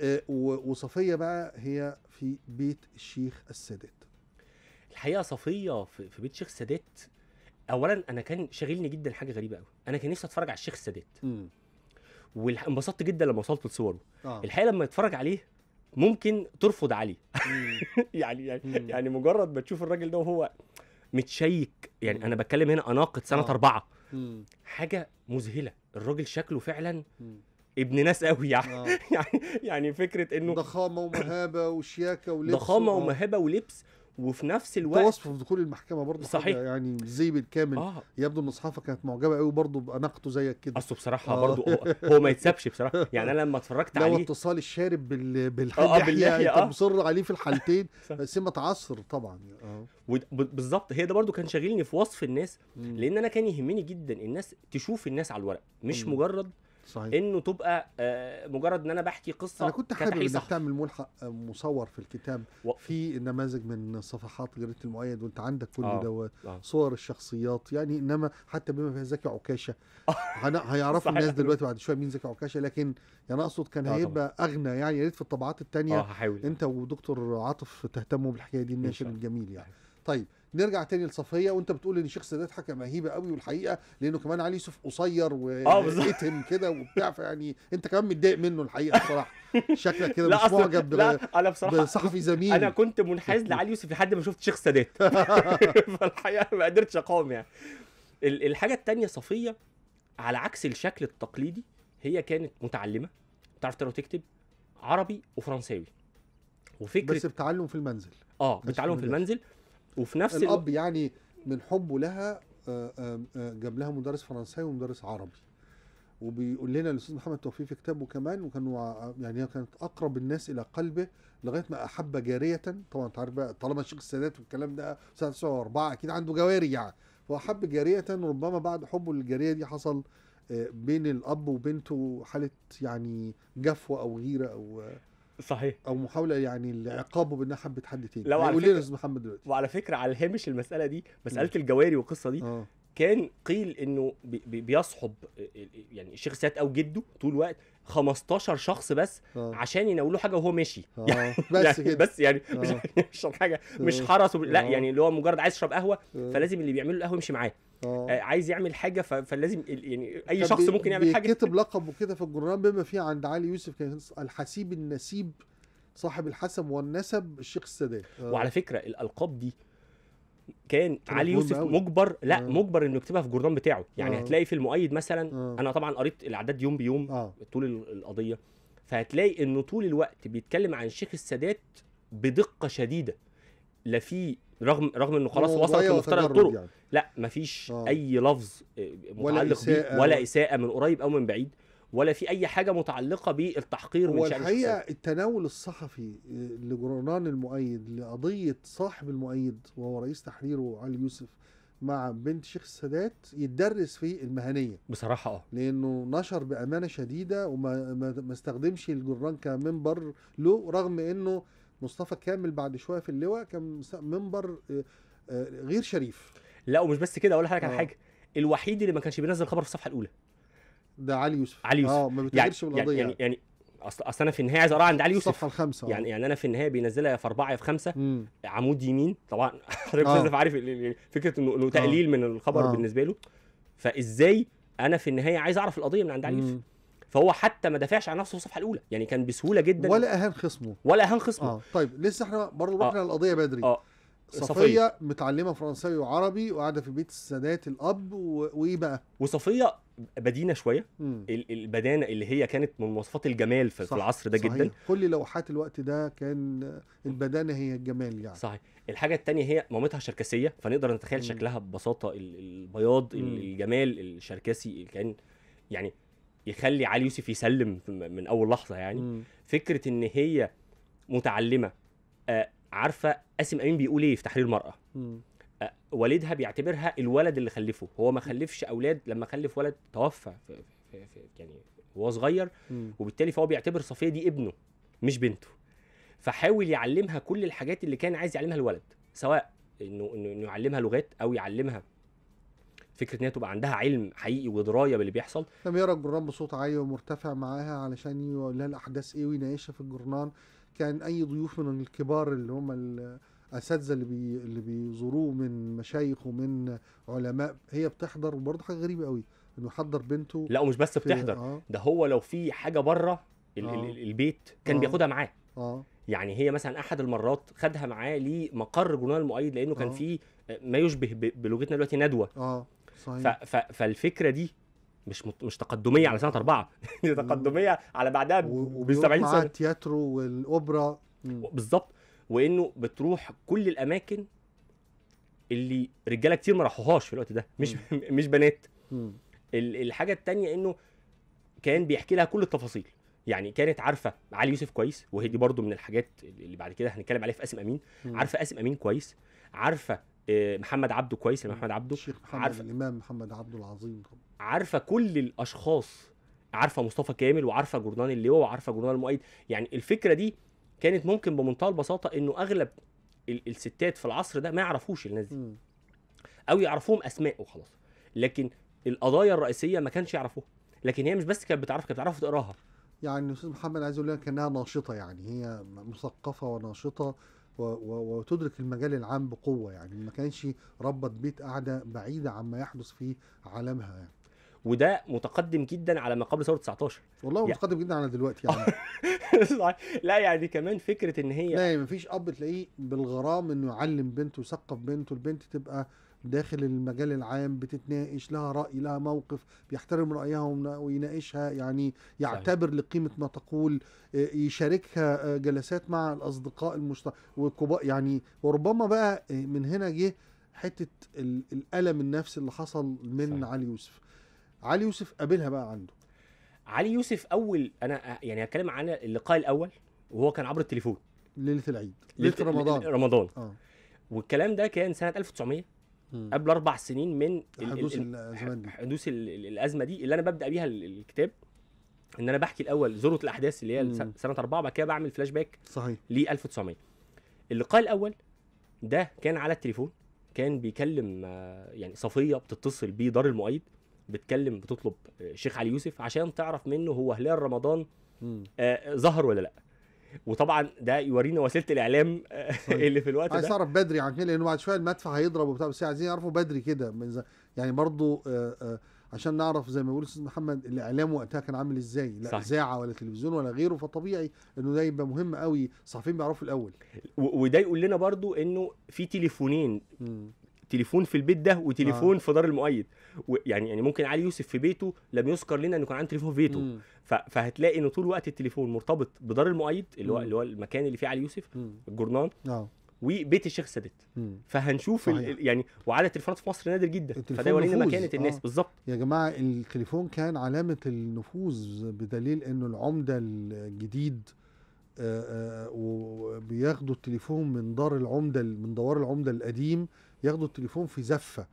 آه، وصفيه بقى هي في بيت الشيخ السادات الحقيقه صفيه في بيت الشيخ السادات اولا انا كان شاغلني جدا حاجه غريبه قوي انا كان نفسي اتفرج على الشيخ السادات وانبسطت جدا لما وصلت لصوره آه. الحقيقه لما اتفرج عليه ممكن ترفض عليه يعني يعني, يعني مجرد ما تشوف الراجل ده وهو متشيك يعني انا بتكلم هنا اناقه سنه آه. اربعه حاجه مذهله الراجل شكله فعلا ابن ناس قوي يعني آه. يعني يعني فكره انه ضخامه ومهابه وشياكه ولبس ضخامه آه. ومهابه ولبس وفي نفس الوقت وصفه في دخول المحكمه برضه صحيح يعني زي بالكامل آه. يبدو ان الصحافه كانت معجبه قوي برضه باناقته زيك كده اصله بصراحه آه. برضه هو, ما يتسابش بصراحه يعني انا لما اتفرجت عليه هو اتصال الشارب بال... بالحد آه آه. يعني آه. مصر عليه في الحالتين سمه عصر طبعا آه. بالظبط هي ده برضه كان شاغلني في وصف الناس لان انا كان يهمني جدا الناس تشوف الناس على الورق مش مجرد صحيح. انه تبقى آه، مجرد ان انا بحكي قصه انا كنت حابب انك تعمل ملحق آه، مصور في الكتاب و... في نماذج من صفحات جريده المؤيد وانت عندك كل آه. ده آه. صور الشخصيات يعني انما حتى بما فيها زكي عكاشه هيعرفوا الناس دلوقتي بعد شويه مين زكي عكاشه لكن يعني اقصد كان هيبقى اغنى يعني يا ريت في الطبعات الثانيه انت ودكتور عاطف تهتموا بالحكايه دي الناشر الجميل يعني طيب نرجع تاني لصفيه وانت بتقول ان شيخ سادات حكم مهيبة قوي والحقيقه لانه كمان علي يوسف قصير آه، واتم كده وبتاع فيعني انت كمان متضايق منه الحقيقه بصراحه شكلك كده مش معجب لا انا بصراحه بصحفي زميل انا كنت منحاز لعلي يوسف لحد ما شفت شيخ سادات فالحقيقه ما قدرتش اقاوم يعني الحاجه الثانيه صفيه على عكس الشكل التقليدي هي كانت متعلمه بتعرف تقرا وتكتب عربي وفرنساوي وفكره بس بتعلم في المنزل اه بتعلم في المنزل وفي نفس الاب ال... يعني من حبه لها آه، آه، آه، جاب لها مدرس فرنساوي ومدرس عربي وبيقول لنا الاستاذ محمد توفيق في كتابه كمان وكانوا يعني هي كانت اقرب الناس الى قلبه لغايه ما احب جاريه طبعا انت عارف بقى طالما الشيخ السادات والكلام ده سنه 94 اكيد عنده جواري يعني فاحب جاريه ربما بعد حبه للجاريه دي حصل بين الاب وبنته حاله يعني جفوه او غيره او صحيح او محاوله يعني لعقابه بانها حبت حد تاني لو على فكره محمد دلوقتي وعلى فكره على الهامش المساله دي مساله الجواري والقصه دي آه. كان قيل انه بي بيصحب يعني الشيخ سياد او جده طول الوقت 15 شخص بس آه. عشان يناولوا له حاجه وهو ماشي آه. يعني بس يعني كده بس يعني آه. مش حاجه مش آه. حرس لا آه. يعني اللي هو مجرد عايز يشرب قهوه آه. فلازم اللي بيعملوا القهوه يمشي معاه آه. آه. عايز يعمل حاجه فلازم يعني اي شخص ممكن يعمل حاجه كتب لقب وكده في الجرنان بما فيه عند علي يوسف كان الحسيب النسيب صاحب الحسم والنسب الشيخ السادات آه. وعلى فكره الالقاب دي كان علي يوسف أوي. مجبر لا آه. مجبر انه يكتبها في الجرنان بتاعه يعني آه. هتلاقي في المؤيد مثلا آه. انا طبعا قريت الاعداد يوم بيوم آه. طول القضيه فهتلاقي انه طول الوقت بيتكلم عن الشيخ السادات بدقه شديده لا في رغم رغم انه خلاص وصلت لمفترق الطرق يعني. لا مفيش آه. اي لفظ آه، متعلق ولا بيه ولا اساءه من قريب او من بعيد ولا في اي حاجه متعلقه بالتحقير من شأن الحقيقه التناول الصحفي آه، لجرنان المؤيد لقضيه صاحب المؤيد وهو رئيس تحريره علي يوسف مع بنت شيخ السادات يتدرس في المهنيه بصراحه اه لانه نشر بامانه شديده وما ما استخدمش الجرنان كمنبر له رغم انه مصطفى كامل بعد شويه في اللواء كان منبر آه، آه، غير شريف لا ومش بس كده اقول لحضرتك على آه. حاجه الوحيد اللي ما كانش بينزل خبر في الصفحه الاولى ده علي يوسف علي يوسف اه ما بتغيرش يعني بالقضيه يعني،, يعني, يعني اصل اصل انا في النهايه عايز اقراها عند علي يوسف الصفحه الخامسه يعني يعني انا في النهايه بينزلها في اربعه في خمسه مم. عمود يمين طبعا حضرتك عارف فكره انه انه تقليل من الخبر آه. بالنسبه له فازاي انا في النهايه عايز اعرف القضيه من عند علي يوسف فهو حتى ما دافعش عن نفسه في الصفحه الاولى يعني كان بسهوله جدا ولا اهان خصمه ولا اهان خصمه اه طيب لسه احنا برضه رحنا آه. القضيه بدري اه صفية, صفية متعلمة فرنساوي وعربي وقاعدة في بيت السادات الأب و... وإيه بقى؟ وصفية بدينه شويه ال... البدانه اللي هي كانت من مواصفات الجمال في, صح. في العصر ده صحيح. جدا كل لوحات الوقت ده كان البدانه هي الجمال يعني صحيح الحاجه التانية هي مامتها شركسيه فنقدر نتخيل مم. شكلها ببساطه البياض مم. الجمال الشركسي اللي كان يعني يخلي علي يوسف يسلم من اول لحظه يعني مم. فكره ان هي متعلمه آه عارفه قاسم امين بيقول ايه في تحرير المراه آه والدها بيعتبرها الولد اللي خلفه هو ما خلفش اولاد لما خلف ولد توفى في في في يعني هو صغير مم. وبالتالي فهو بيعتبر صفيه دي ابنه مش بنته فحاول يعلمها كل الحاجات اللي كان عايز يعلمها الولد سواء انه انه يعلمها لغات او يعلمها فكره ان هي تبقى عندها علم حقيقي ودرايه باللي بيحصل كان بيقرا الجورنال بصوت عالي ومرتفع معاها علشان يقول لها الاحداث ايه ويناقشها في الجورنال كان اي ضيوف من الكبار اللي هم الاساتذه اللي بي اللي بيزوروه من مشايخ ومن علماء هي بتحضر وبرضه حاجه غريبه قوي انه يحضر بنته لا ومش بس بتحضر آه. ده هو لو في حاجه بره آه. البيت كان آه. بياخدها معاه آه. يعني هي مثلا احد المرات خدها معاه لمقر جورنال المؤيد لانه كان آه. فيه ما يشبه بلغتنا دلوقتي ندوه آه. صحيح. ف... ف... فالفكره دي مش مت... مش تقدميه على سنه اربعه دي تقدميه على بعدها ب 70 سنه التياترو والاوبرا بالظبط وانه بتروح كل الاماكن اللي رجاله كتير ما راحوهاش في الوقت ده مش مش بنات الحاجه الثانيه انه كان بيحكي لها كل التفاصيل يعني كانت عارفه علي يوسف كويس وهي دي برضو من الحاجات اللي بعد كده هنتكلم عليها في قاسم امين عارفه قاسم امين كويس عارفه آه، محمد عبده كويس يعني محمد عبده الشيخ محمد عارف الامام محمد عبده العظيم طبعا عارفه كل الاشخاص عارفه مصطفى كامل وعارفه جورنان اللواء وعارفه جورنان المؤيد يعني الفكره دي كانت ممكن بمنتهى البساطه انه اغلب الستات في العصر ده ما يعرفوش الناس دي م. او يعرفوهم اسماء وخلاص لكن القضايا الرئيسيه ما كانش يعرفوها لكن هي مش بس كانت بتعرف كانت بتعرف تقراها يعني الاستاذ محمد عايز اقول لك انها ناشطه يعني هي مثقفه وناشطه وتدرك المجال العام بقوه يعني ما كانش ربط بيت قاعده بعيده عما يحدث في عالمها يعني وده متقدم جدا على ما قبل ثوره 19 والله يعني. متقدم جدا على دلوقتي يعني لا يعني كمان فكره ان هي لا يعني مفيش اب تلاقيه بالغرام انه يعلم بنته يثقف بنته البنت تبقى داخل المجال العام بتتناقش لها رأي لها موقف بيحترم رأيها ويناقشها يعني يعتبر لقيمة ما تقول آه، يشاركها آه، جلسات مع الأصدقاء المشترك يعني وربما بقى آه، من هنا جه حتة الألم النفسي اللي حصل من صحيح. علي يوسف علي يوسف قابلها بقى عنده علي يوسف أول أنا يعني هتكلم عن اللقاء الأول وهو كان عبر التليفون ليله العيد ليله رمضان رمضان اه والكلام ده كان سنه 1900 مم. قبل اربع سنين من حدوث الازمه دي حدوث الازمه دي اللي انا ببدا بيها الكتاب ان انا بحكي الاول ذروه الاحداث اللي هي سنه اربعه بعد كده بعمل فلاش باك صحيح ل 1900 اللقاء الاول ده كان على التليفون كان بيكلم آه، يعني صفيه بتتصل بدار المؤيد بتكلم بتطلب الشيخ آه، علي يوسف عشان تعرف منه هو هلال رمضان آه، ظهر ولا لا وطبعا ده يورينا وسيله الاعلام آه، طيب. اللي في الوقت ده عايز اعرف بدري عن كده لانه بعد شويه المدفع هيضرب وبتاع بس عايزين يعرفوا بدري كده يعني برضو آه، آه، عشان نعرف زي ما بيقول الاستاذ محمد الاعلام وقتها كان عامل ازاي لا اذاعه ولا تلفزيون ولا غيره فطبيعي انه ده يبقى مهم قوي الصحفيين بيعرفوا الاول وده يقول لنا برضو انه في تليفونين تليفون في البيت ده وتليفون آه. في دار المؤيد يعني يعني ممكن علي يوسف في بيته لم يذكر لنا انه كان عنده تليفون في بيته مم. فهتلاقي ان طول الوقت التليفون مرتبط بدار المؤيد اللي هو اللي هو المكان اللي فيه علي يوسف الجورنان اه وبيت الشيخ سادات فهنشوف ال... يعني وعدد التليفونات في مصر نادر جدا فده يورينا مكانه الناس آه. بالظبط يا جماعه التليفون كان علامه النفوذ بدليل انه العمده الجديد آه، آه، وبياخدوا التليفون من دار العمده من دوار العمده القديم ياخدوا التليفون في زفه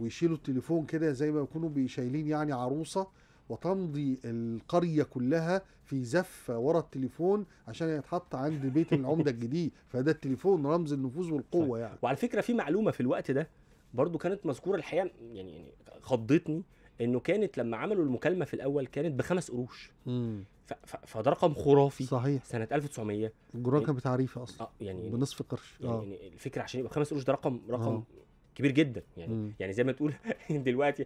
ويشيلوا التليفون كده زي ما يكونوا بيشايلين يعني عروسه وتمضي القريه كلها في زفه ورا التليفون عشان يتحط عند بيت العمده الجديد فده التليفون رمز النفوذ والقوه يعني وعلى فكره في معلومه في الوقت ده برضو كانت مذكوره الحقيقه يعني يعني خضتني انه كانت لما عملوا المكالمه في الاول كانت بخمس قروش مم. فده رقم خرافي صحيح سنه 1900 الجرام كان يعني بتعريفه اصلا اه يعني بنصف قرش يعني, آه. يعني الفكره عشان يبقى خمس قروش ده رقم رقم آه. كبير جدا يعني م. يعني زي ما تقول دلوقتي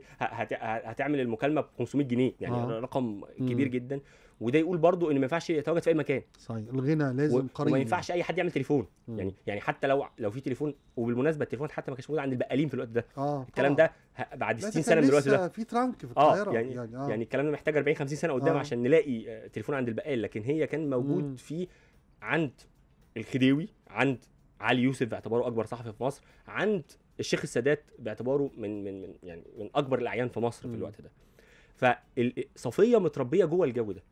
هتعمل المكالمه ب 500 جنيه يعني آه. رقم كبير م. جدا وده يقول برضو ان ما ينفعش يتواجد في اي مكان صحيح الغنى لازم قريب وما ينفعش اي حد يعمل تليفون م. يعني يعني حتى لو لو في تليفون وبالمناسبه التليفون حتى ما كانش موجود عند البقالين في الوقت ده آه. الكلام ده بعد 60 سنه من الوقت ده في ترانك في آه، القاهره آه. يعني يعني, آه. يعني الكلام ده محتاج 40 50 سنه قدام آه. عشان نلاقي آه، تليفون عند البقال لكن هي كان موجود م. في عند الخديوي عند علي يوسف باعتباره اكبر صحفي في مصر عند الشيخ السادات باعتباره من من من يعني من اكبر الاعيان في مصر في الوقت ده فصفيه متربيه جوه الجو ده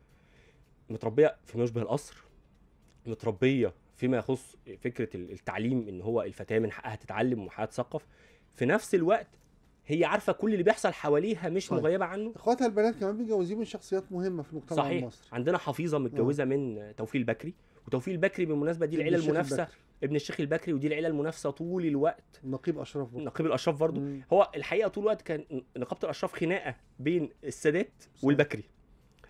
متربيه فيما يشبه القصر متربيه فيما يخص فكره التعليم ان هو الفتاه من حقها تتعلم وحقها تثقف في نفس الوقت هي عارفه كل اللي بيحصل حواليها مش طيب. مغيبه عنه اخواتها البنات كمان متجوزين من شخصيات مهمه في المجتمع صحيح. المصري عندنا حفيظه متجوزه آه. من توفيق البكري وتوفيق البكري بالمناسبه دي العيله المنافسه ابن الشيخ البكري ودي العيله المنافسه طول الوقت نقيب اشرف برضه نقيب الاشراف برضه مم. هو الحقيقه طول الوقت كان نقابه الاشراف خناقه بين السادات صحيح. والبكري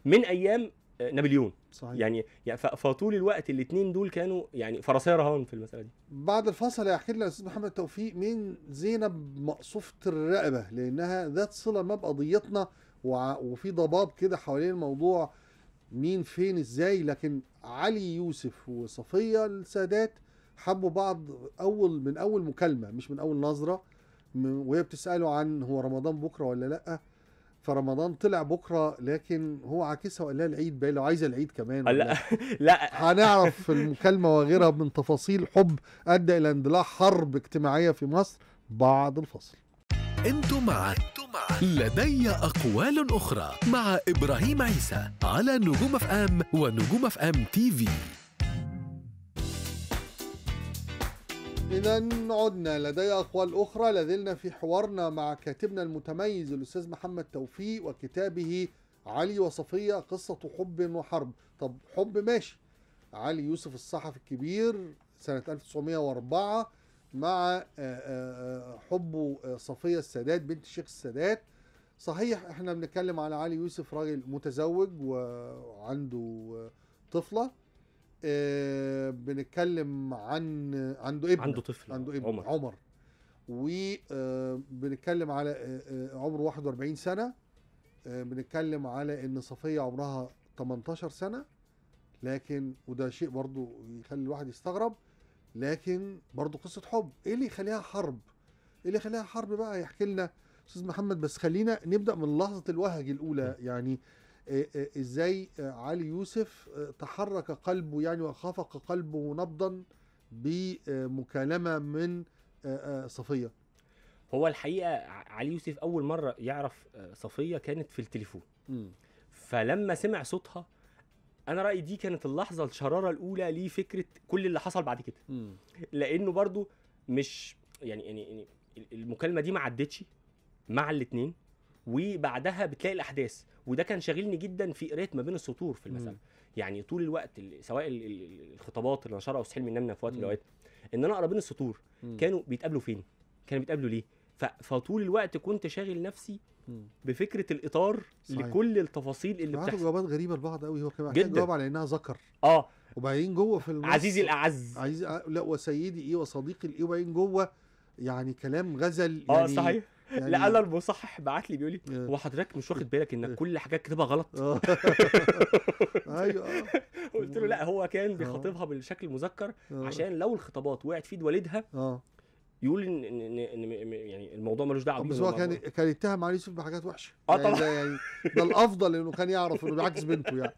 من ايام آه، نابليون صحيح. يعني, يعني فطول الوقت الاثنين دول كانوا يعني فرسيه رهان في المساله دي بعد الفصل هيحكي لنا الاستاذ محمد توفيق من زينب مقصوفه الرقبه لانها ذات صله ما بقضيتنا وفي ضباب كده حوالين الموضوع مين فين ازاي لكن علي يوسف وصفيه السادات حبوا بعض اول من اول مكالمه مش من اول نظره وهي بتساله عن هو رمضان بكره ولا لا فرمضان طلع بكره لكن هو عاكسها وقال لها العيد بقى لو عايزه العيد كمان لا لا هنعرف في المكالمه وغيرها من تفاصيل حب ادى الى اندلاع حرب اجتماعيه في مصر بعد الفصل انتوا مع لدي اقوال اخرى مع ابراهيم عيسى على نجوم اف ام ونجوم اف ام تي في إذا عدنا لدي أقوال أخرى لازلنا في حوارنا مع كاتبنا المتميز الأستاذ محمد توفيق وكتابه علي وصفية قصة حب وحرب طب حب ماشي علي يوسف الصحفي الكبير سنة 1904 مع آه، آه، آه، حبه صفية السادات بنت الشيخ السادات صحيح احنا بنتكلم على علي يوسف راجل متزوج وعنده طفلة آه، بنتكلم عن عنده ابن عنده طفل عنده ابن عمر, عمر. وبنتكلم آه، على آه، عمره 41 سنه بنتكلم على ان صفيه عمرها 18 سنه لكن وده شيء برضو يخلي الواحد يستغرب لكن برضو قصه حب ايه اللي يخليها حرب ايه اللي يخليها حرب بقى يحكي لنا استاذ محمد بس خلينا نبدا من لحظه الوهج الاولى يعني ازاي علي يوسف آه، تحرك قلبه يعني وخفق قلبه نبضا بمكالمه من آه، آه، صفيه هو الحقيقه علي يوسف اول مره يعرف صفيه كانت في التليفون م. فلما سمع صوتها انا رايي دي كانت اللحظه الشراره الاولى لفكره كل اللي حصل بعد كده م. لانه برضو مش يعني يعني, يعني المكالمه دي ما عدتش مع الاثنين وبعدها بتلاقي الاحداث وده كان شاغلني جدا في قرايه ما بين السطور في المساله يعني طول الوقت سواء الخطابات اللي نشرها وسحيل من في وقت من الاوقات ان انا اقرا بين السطور مم. كانوا بيتقابلوا فين كانوا بيتقابلوا ليه فطول الوقت كنت شاغل نفسي بفكره الاطار صحيح. لكل التفاصيل اللي بتحصل جوابات غريبه لبعض قوي هو كان جدا جواب على انها ذكر اه وبعدين جوه في المصر. عزيزي الاعز عزيزي آه، لا وسيدي ايه وصديقي الايه وبعدين جوه يعني كلام غزل آه، يعني اه صحيح يعني لا انا المصحح بعت لي بيقول لي آه. هو حضرتك مش واخد بالك ان آه. كل حاجات كاتبها غلط آه. ايوه قلت له لا هو كان بيخاطبها بالشكل المذكر عشان لو الخطابات وقعت في ايد والدها يقول ان ان ان يعني الموضوع ملوش دعوه بس هو كان كان يتهم علي يوسف بحاجات وحشه اه طبعا يعني ده يعني الافضل انه كان يعرف انه بيعكس بنته يعني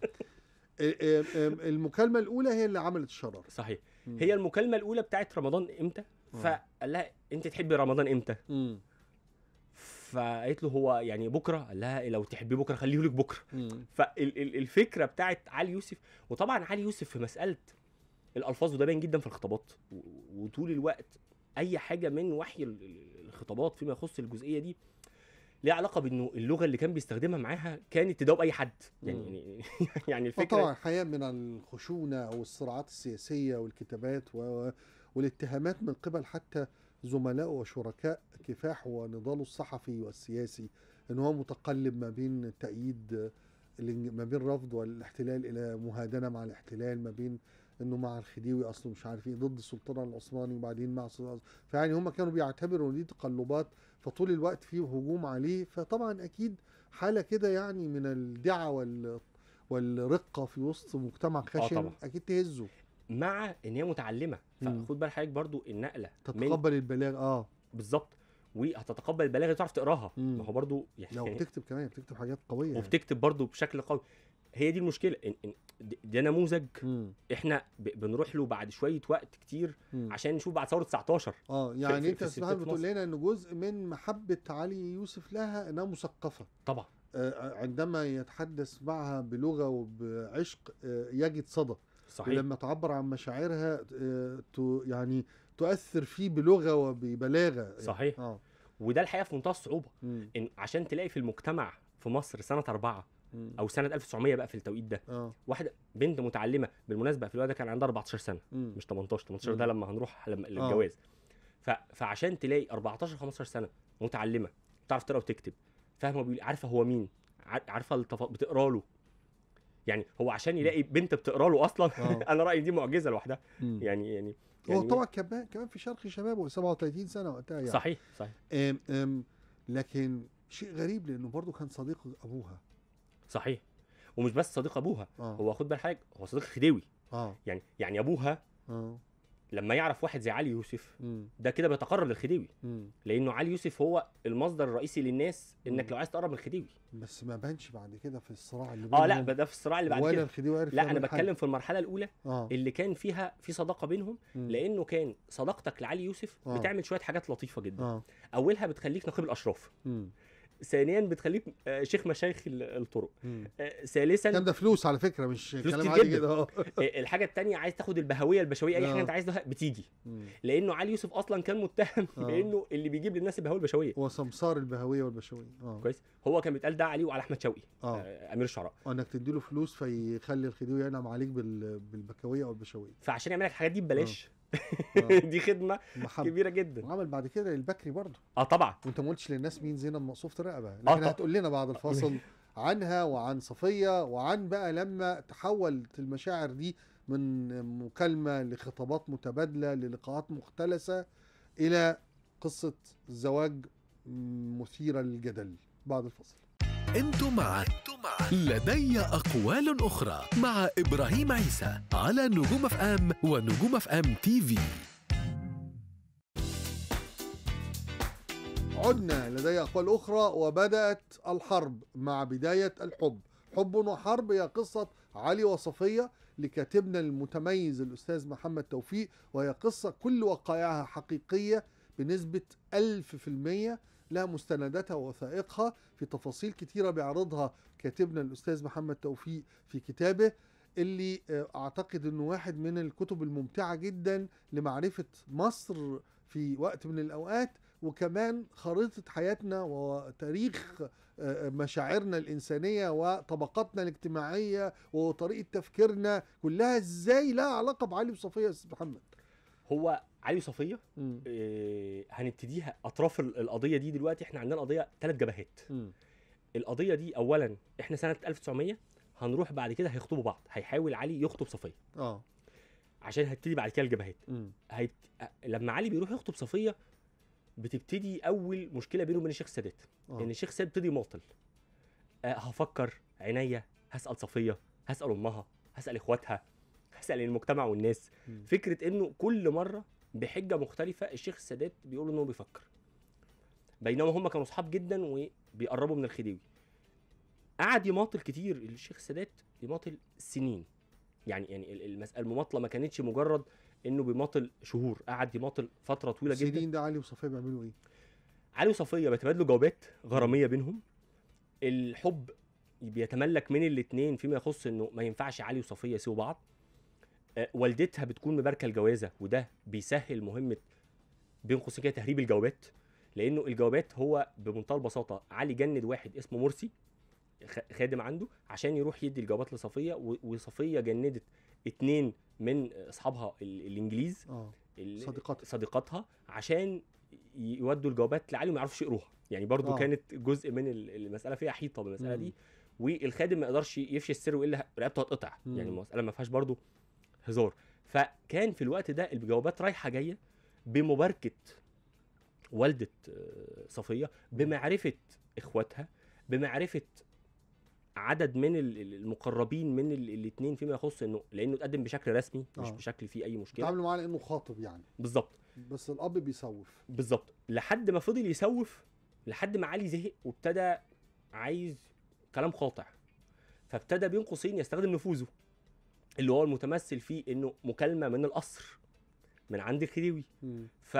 المكالمه الاولى هي اللي عملت الشرار صحيح هي المكالمه الاولى بتاعت رمضان امتى فقال لها انت تحبي رمضان امتى م. فقالت له هو يعني بكره قال لها لو تحبيه بكره خليه لك بكره فالفكره بتاعت علي يوسف وطبعا علي يوسف في مساله الالفاظ وده باين جدا في الخطابات وطول الوقت اي حاجه من وحي الخطابات فيما يخص الجزئيه دي ليه علاقه بانه اللغه اللي كان بيستخدمها معاها كانت تداوب اي حد يعني يعني, يعني آه الفكره طبعا حياه من الخشونه والصراعات السياسيه والكتابات والاتهامات من قبل حتى زملاء وشركاء كفاح ونضاله الصحفي والسياسي ان هو متقلب ما بين تأييد ما بين رفض والاحتلال الى مهادنه مع الاحتلال ما بين انه مع الخديوي اصله مش عارف ايه ضد السلطان العثماني وبعدين مع فيعني هم كانوا بيعتبروا دي تقلبات فطول الوقت في هجوم عليه فطبعا اكيد حاله كده يعني من الدعه وال والرقه في وسط مجتمع آه خشن آه طبعا. اكيد تهزه مع ان هي متعلمه فخد بال حضرتك برضو النقله تتقبل البلاغ اه بالظبط وهتتقبل البلاغه تعرف تقراها ما هو برضو يعني لو بتكتب كمان بتكتب حاجات قويه يعني. وبتكتب برضو بشكل قوي هي دي المشكله إن ده نموذج مم. احنا بنروح له بعد شويه وقت كتير مم. عشان نشوف بعد ثوره 19 اه يعني انت سبحان بتقول لنا ان جزء من محبه علي يوسف لها انها مثقفه طبعا آه عندما يتحدث معها بلغه وبعشق آه يجد صدى صحيح. لما تعبر عن مشاعرها آه، يعني تؤثر فيه بلغه وببلاغه صحيح آه. وده الحقيقه في منتهى الصعوبه م. ان عشان تلاقي في المجتمع في مصر سنه أربعة او سنه 1900 بقى في التوقيت ده آه. واحده بنت متعلمه بالمناسبه في الوقت ده كان عندها 14 سنه م. مش 18 18 م. ده لما هنروح لما آه. للجواز ف... فعشان تلاقي 14 15 سنه متعلمه بتعرف تقرا وتكتب فاهمه بيقول عارفه هو مين عارفه التف... بتقرا له يعني هو عشان يلاقي بنت بتقرا له اصلا انا رايي دي معجزه لوحدها يعني يعني هو يعني طبعا كمان كمان في شرق شبابه 37 سنه وقتها يعني صحيح صحيح أم أم لكن شيء غريب لانه برضه كان صديق ابوها صحيح ومش بس صديق ابوها آه. هو خد بال حاجه هو صديق خديوي آه. يعني يعني ابوها آه. لما يعرف واحد زي علي يوسف ده كده بيتقرب للخديوي لانه علي يوسف هو المصدر الرئيسي للناس انك لو عايز تقرب من الخديوي بس ما بانش بعد كده في الصراع اللي اه لا ده في الصراع اللي بعد ولا كده الخديوي عرف لا انا بتكلم حاجة. في المرحله الاولى آه. اللي كان فيها في صداقه بينهم مم. لانه كان صداقتك لعلي يوسف آه. بتعمل شويه حاجات لطيفه جدا آه. اولها بتخليك نقيب الاشراف مم. ثانيا بتخليك آه، شيخ مشايخ الطرق آه، ثالثا كان ده فلوس على فكره مش كلام عادي كده آه. الحاجه الثانيه عايز تاخد البهويه البشويه اي حاجه انت عايزها بتيجي لانه علي يوسف اصلا كان متهم بانه اللي بيجيب للناس البهويه البشويه هو سمسار البهويه والبشويه اه كويس هو كان بيتقال ده عليه وعلى احمد شوقي آه. امير الشعراء انك تدي له فلوس فيخلي الخديوي ينعم عليك بالبكويه او البشويه فعشان يعمل لك الحاجات دي ببلاش آه. آه. دي خدمه محمد. كبيره جدا وعمل بعد كده البكري برضه اه طبعا وانت ما قلتش للناس مين زينب مقصوفه آه، الرقبه لكن آه هتقول لنا بعد الفاصل عنها وعن صفيه وعن بقى لما تحولت المشاعر دي من مكالمه لخطابات متبادله للقاءات مختلسه الى قصه زواج مثيره للجدل بعد الفاصل انتم مع لدي أقوال أخرى مع إبراهيم عيسى على نجوم اف ام ونجوم اف ام تي في عدنا لدي أقوال أخرى وبدأت الحرب مع بداية الحب حب وحرب هي قصة علي وصفية لكاتبنا المتميز الأستاذ محمد توفيق وهي قصة كل وقائعها حقيقية بنسبة ألف في المية لها مستنداتها ووثائقها في تفاصيل كتيرة بيعرضها كاتبنا الأستاذ محمد توفيق في كتابه اللي آه، اعتقد انه واحد من الكتب الممتعه جدا لمعرفه مصر في وقت من الاوقات وكمان خريطه حياتنا وتاريخ آه، آه، مشاعرنا الانسانيه وطبقاتنا الاجتماعيه وطريقه تفكيرنا كلها ازاي لها علاقه بعلي وصفيه يا استاذ محمد هو علي صفيه آه هنبتديها اطراف القضيه دي دلوقتي احنا عندنا قضيه ثلاث جبهات مم. القضيه دي اولا احنا سنه 1900 هنروح بعد كده هيخطبوا بعض هيحاول علي يخطب صفيه اه عشان هتبتدي بعد كده الجبهات هيبت... لما علي بيروح يخطب صفيه بتبتدي اول مشكله بينه وبين الشيخ السادات آه. ان يعني الشيخ السادات ابتدي ماطل أه هفكر عينيا هسال صفيه هسال امها هسال اخواتها هسال المجتمع والناس مم. فكره انه كل مره بحجه مختلفه الشيخ السادات بيقول ان هو بيفكر بينما هم كانوا صحاب جدا وبيقربوا من الخديوي قعد يماطل كتير الشيخ السادات يماطل سنين يعني يعني المساله المماطله ما كانتش مجرد انه بيماطل شهور قعد يماطل فتره طويله جدا سنين ده علي وصفيه بيعملوا ايه؟ علي وصفيه بيتبادلوا جوابات غراميه بينهم الحب بيتملك من الاثنين فيما يخص انه ما ينفعش علي وصفيه يسيبوا بعض آه، والدتها بتكون مباركه الجوازه وده بيسهل مهمه بين قوسين كده تهريب الجوابات لانه الجوابات هو بمنتهى البساطه علي جند واحد اسمه مرسي خادم عنده عشان يروح يدي الجوابات لصفيه وصفيه جندت اتنين من اصحابها الانجليز آه، صديقاتها صديقاتها عشان يودوا الجوابات لعلي وما يعرفوش يقروها يعني برضو أوه. كانت جزء من المساله فيها حيطه بالمساله دي والخادم ما يقدرش يفشي السر والا رقبته هتقطع يعني المساله ما فيهاش برضو هزار فكان في الوقت ده الجوابات رايحه جايه بمباركه والده آه، صفيه بمعرفه اخواتها بمعرفه عدد من المقربين من الاثنين فيما يخص انه لانه اتقدم بشكل رسمي مش آه. بشكل فيه اي مشكله تعاملوا معاه لانه خاطب يعني بالظبط بس الاب بيسوف بالظبط لحد ما فضل يسوف لحد ما علي زهق وابتدى عايز كلام قاطع فابتدى بين قوسين يستخدم نفوذه اللي هو المتمثل فيه انه مكالمه من القصر من عند الخديوي ف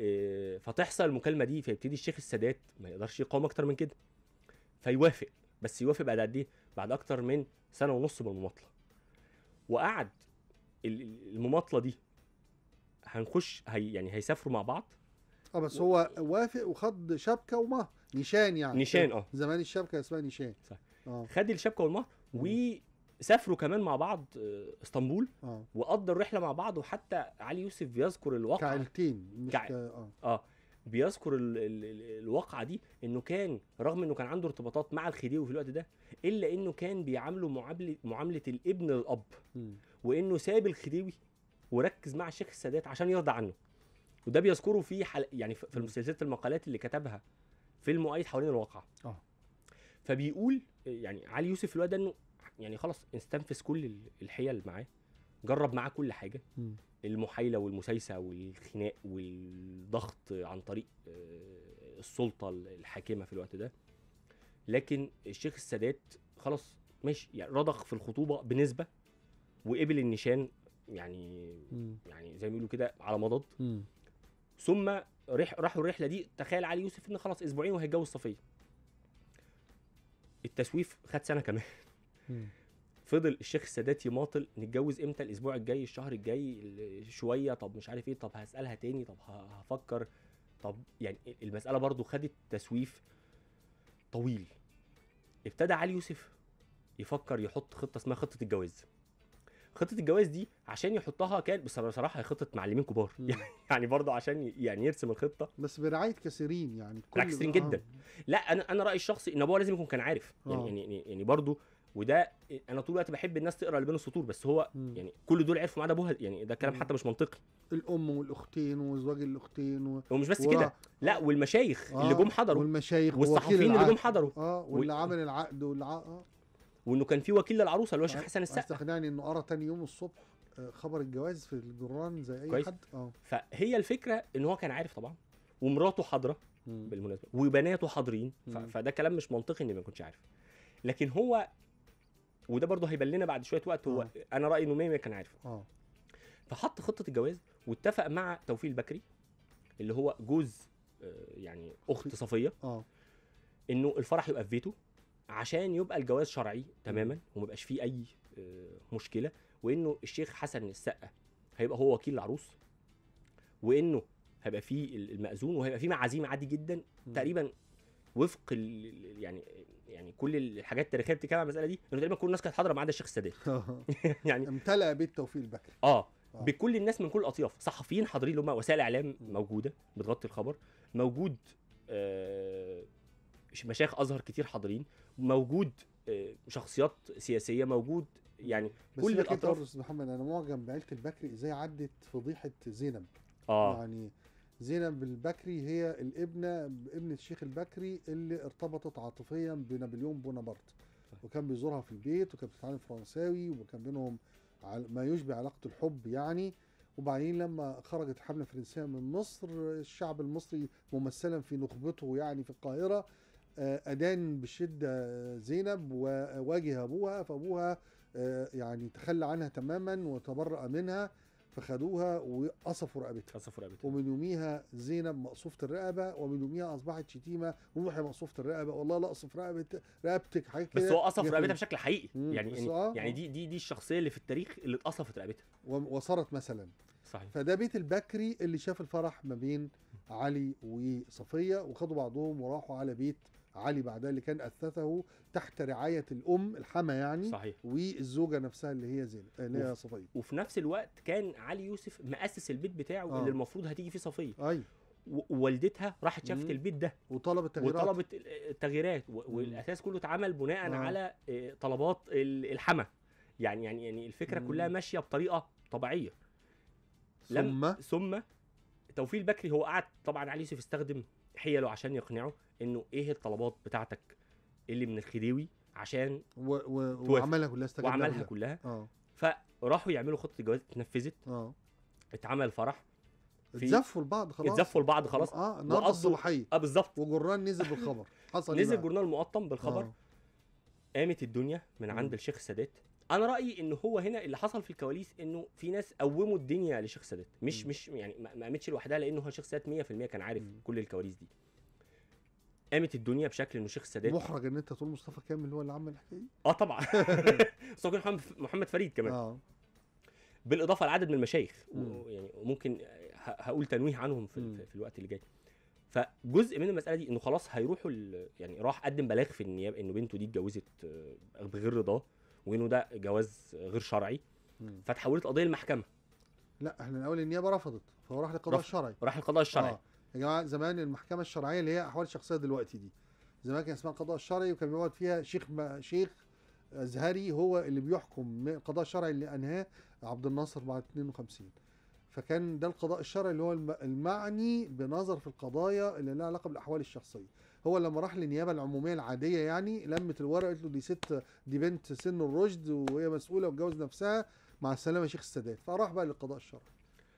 آه، فتحصل المكالمه دي فيبتدي الشيخ السادات ما يقدرش يقاوم اكتر من كده فيوافق بس يوافق بعد قد ايه؟ بعد اكتر من سنه ونص من المماطله وقعد المماطله دي هنخش هي يعني هيسافروا مع بعض اه بس هو وافق وخد شبكه ومهر نيشان يعني نيشان اه زمان الشبكه اسمها نيشان صح اه خد الشبكه والمهر و سافروا كمان مع بعض آه، اسطنبول آه. وقضوا الرحله مع بعض وحتى علي يوسف بيذكر الواقعه كعيلتين مش كع... اه, آه. بيذكر ال... ال... ال... الواقعه دي انه كان رغم انه كان عنده ارتباطات مع الخديوي في الوقت ده الا انه كان بيعامله معامله معامله الابن للاب م. وانه ساب الخديوي وركز مع الشيخ السادات عشان يرضى عنه وده بيذكره في حل... يعني في سلسله المقالات اللي كتبها في المؤيد حوالين الواقعه اه فبيقول يعني علي يوسف في الوقت ده انه يعني خلاص استنفذ كل الحيل معاه جرب معاه كل حاجه م. المحايله والمسايسه والخناق والضغط عن طريق آه، السلطه الحاكمه في الوقت ده لكن الشيخ السادات خلاص ماشي يعني رضخ في الخطوبه بنسبه وقبل النشان يعني م. يعني زي ما بيقولوا كده على مضض م. ثم رح راحوا الرحله دي تخيل علي يوسف ان خلاص اسبوعين وهيتجوز صفيه التسويف خد سنه كمان فضل الشيخ السادات يماطل نتجوز امتى الاسبوع الجاي الشهر الجاي شويه طب مش عارف ايه طب هسالها تاني طب هفكر طب يعني المساله برضو خدت تسويف طويل ابتدى علي يوسف يفكر يحط خطه اسمها خطه الجواز خطه الجواز دي عشان يحطها كان بصراحه هي خطه معلمين كبار يعني برضه عشان يعني يرسم الخطه بس برعايه كثيرين يعني كل كثيرين جدا آه. لا انا انا رايي الشخصي ان ابوها لازم يكون كان عارف يعني آه. يعني يعني, يعني برضه وده انا طول الوقت بحب الناس تقرا اللي بين السطور بس هو مم. يعني كل دول عرفوا ما عدا ابوها يعني ده كلام حتى مش منطقي الام والاختين وزواج الاختين و... ومش بس كده لا والمشايخ آه اللي جم حضروا والمشايخ والصحفيين اللي جم حضروا اه واللي و... عمل العقد واللي آه. وانه كان في وكيل للعروسه اللي هو الشيخ حسن السقا استخدعني انه قرا تاني يوم الصبح آه، خبر الجواز في الجران زي اي كويس. حد اه فهي الفكره ان هو كان عارف طبعا ومراته حاضره بالمناسبه وبناته حاضرين فده كلام مش منطقي ان ما يكونش عارف لكن هو وده برضه هيبان لنا بعد شويه وقت هو آه. انا رايي انه ميمي كان عارفه آه. فحط خطه الجواز واتفق مع توفيق البكري اللي هو جوز آه، يعني اخت صفيه اه انه الفرح يبقى في بيته عشان يبقى الجواز شرعي تماما وما يبقاش فيه اي آه، مشكله وانه الشيخ حسن السقا هيبقى هو وكيل العروس وانه هيبقى فيه المأذون وهيبقى فيه معازيم عادي جدا تقريبا وفق يعني يعني كل الحاجات التاريخيه بتتكلم عن المساله دي انه تقريبا كل الناس كانت حاضره ما عدا الشيخ السادات آه. يعني امتلأ بيت توفيق البكري آه. اه بكل الناس من كل الاطياف صحفيين حاضرين اللي هم وسائل اعلام موجوده بتغطي الخبر موجود آه مشايخ ازهر كتير حاضرين موجود آه شخصيات سياسيه موجود يعني بس كل الاطراف بس محمد انا معجب بعيله البكري ازاي عدت فضيحه زينب اه يعني زينب البكري هي الابنه ابنه الشيخ البكري اللي ارتبطت عاطفيا بنابليون بونابرت وكان بيزورها في البيت وكانت بتتعلم فرنساوي وكان بينهم ما يشبه علاقه الحب يعني وبعدين لما خرجت الحمله الفرنسيه من مصر الشعب المصري ممثلا في نخبته يعني في القاهره آه، أدان بشدة زينب وواجه أبوها فأبوها آه، يعني تخلى عنها تماما وتبرأ منها فخدوها وقصفوا رقبتها قصفوا رقبتها ومن يوميها زينب مقصوفه الرقبه ومن يوميها اصبحت شتيمه ومحي مقصوفه الرقبه والله لا اقصف رقبه رقبتك حاجه كده بس هو قصف رقبتها بشكل حقيقي يعني يعني, آه، يعني آه. دي دي دي الشخصيه اللي في التاريخ اللي اتقصفت رقبتها وصارت مثلا صحيح فده بيت البكري اللي شاف الفرح ما بين علي وصفيه وخدوا بعضهم وراحوا على بيت علي بعدها اللي كان اسسه تحت رعاية الأم الحما يعني صحيح والزوجة نفسها اللي هي زينب اللي هي صفية وفي نفس الوقت كان علي يوسف مؤسس البيت بتاعه آه. اللي المفروض هتيجي فيه صفية أيوه ووالدتها راحت شافت البيت ده وطلبت تغييرات وطلبت التغييرات والاساس كله اتعمل بناء آه. على آه، طلبات الحما يعني يعني يعني الفكره مم. كلها ماشيه بطريقه طبيعيه ثم ثم توفيق البكري هو قعد طبعا علي يوسف استخدم حيله عشان يقنعه انه ايه الطلبات بتاعتك اللي من الخديوي عشان و... و... وعملها كلها استجاب وعملها كلها اه فراحوا يعملوا خطه الجواز اتنفذت اه اتعمل فرح اتزفوا لبعض خلاص اتزفوا لبعض خلاص اه النهارده وحي اه بالظبط وجران نزل بالخبر حصل إيه نزل جرنال المقطم بالخبر آه. قامت الدنيا من عند الشيخ السادات انا رايي ان هو هنا اللي حصل في الكواليس انه في ناس قوموا الدنيا لشيخ سادات مش م. مش يعني ما قامتش لوحدها لانه هو شيخ سادات 100% كان عارف م. كل الكواليس دي قامت الدنيا بشكل انه شيخ سادات محرج ان انت تقول مصطفى كامل هو اللي عمل الحكايه دي اه طبعا مصطفى محمد فريد كمان آه. بالاضافه لعدد من المشايخ يعني ممكن هقول تنويه عنهم في, في الوقت اللي جاي فجزء من المساله دي انه خلاص هيروحوا يعني راح قدم بلاغ في النيابه انه بنته دي اتجوزت آه، بغير رضاه وانه ده جواز غير شرعي فتحولت قضيه لمحكمه لا احنا الاول النيابه رفضت فهو راح للقضاء رفض. الشرعي راح للقضاء الشرعي آه. يا جماعه زمان المحكمه الشرعيه اللي هي احوال شخصيه دلوقتي دي زمان كان اسمها القضاء الشرعي وكان بيقعد فيها شيخ ما شيخ ازهري هو اللي بيحكم القضاء الشرعي اللي انهاه عبد الناصر بعد 52 فكان ده القضاء الشرعي اللي هو المعني بنظر في القضايا اللي لها علاقه بالاحوال الشخصيه هو لما راح للنيابه العموميه العاديه يعني لمت الورقه قالت له دي ست دي بنت سن الرشد وهي مسؤوله وتجوز نفسها مع السلامه يا شيخ السادات فراح بقى للقضاء الشرعي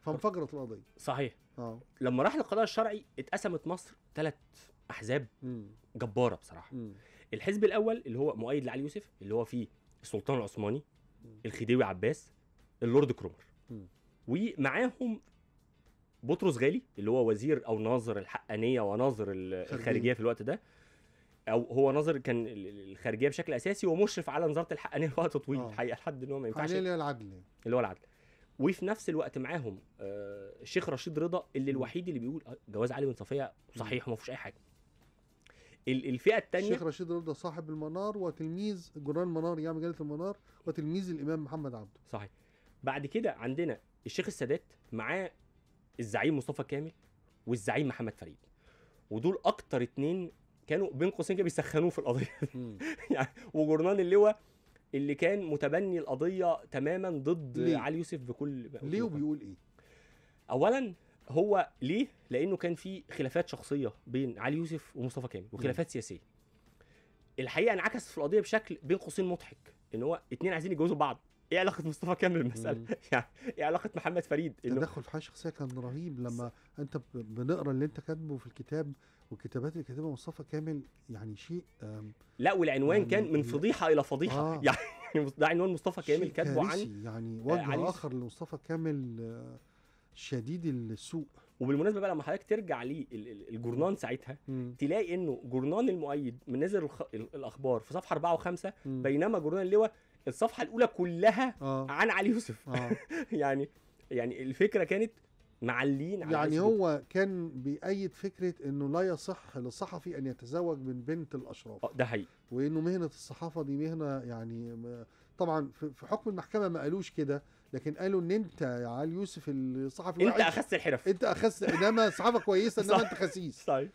فانفجرت القضيه صحيح اه لما راح للقضاء الشرعي اتقسمت مصر ثلاث احزاب م. جباره بصراحه م. الحزب الاول اللي هو مؤيد لعلي يوسف اللي هو فيه السلطان العثماني الخديوي عباس اللورد كرومر ومعاهم بطرس غالي اللي هو وزير او ناظر الحقانيه وناظر الخارجيه في الوقت ده او هو ناظر كان الخارجيه بشكل اساسي ومشرف على نظاره الحقانيه لوقت طويل آه. الحقيقه لحد ان هو ما ينفعش اللي هو العدل اللي هو العدل وفي نفس الوقت معاهم آه، الشيخ رشيد رضا اللي الوحيد اللي بيقول آه، جواز علي بن صفيه صحيح وما فيهوش اي حاجه الفئه الثانيه الشيخ رشيد رضا صاحب المنار وتلميذ جران المنار يعني مجله المنار وتلميذ الامام محمد عبده صحيح بعد كده عندنا الشيخ السادات معاه الزعيم مصطفى كامل والزعيم محمد فريد ودول اكتر اتنين كانوا بين قوسين كده بيسخنوه في القضيه يعني وجورنال اللواء اللي كان متبني القضيه تماما ضد ليه؟ علي يوسف بكل ليه وبيقول ايه؟ اولا هو ليه؟ لانه كان في خلافات شخصيه بين علي يوسف ومصطفى كامل وخلافات سياسيه. الحقيقه انعكس في القضيه بشكل بين قوسين مضحك ان هو اتنين عايزين يتجوزوا بعض ايه علاقه مصطفى كامل بالمساله؟ يعني ايه علاقه محمد فريد؟ التدخل إيه في حياه شخصيه كان رهيب لما انت بنقرا اللي انت كاتبه في الكتاب والكتابات اللي كاتبها مصطفى كامل يعني شيء لا والعنوان يعني كان من فضيحه الى فضيحه آه يعني ده عنوان مصطفى كامل كاتبه عن يعني وجه آه اخر لمصطفى كامل آه، شديد السوء وبالمناسبه بقى لما حضرتك ترجع للجورنان ساعتها مم. تلاقي انه جورنان المؤيد منزل الاخبار في صفحه 4 و5 بينما جورنان اللواء الصفحه الاولى كلها آه. عن علي يوسف آه. يعني يعني الفكره كانت معلين على يعني هو كان بيأيد فكرة انه لا يصح للصحفي ان يتزوج من بنت الاشراف آه، ده حقيقي وانه مهنة الصحافة دي مهنة يعني طبعا في حكم المحكمة ما قالوش كده لكن قالوا ان انت يا علي يوسف الصحفي انت اخذت الحرف انت اخذت انما صحافة كويسة انما انت خسيس صحيح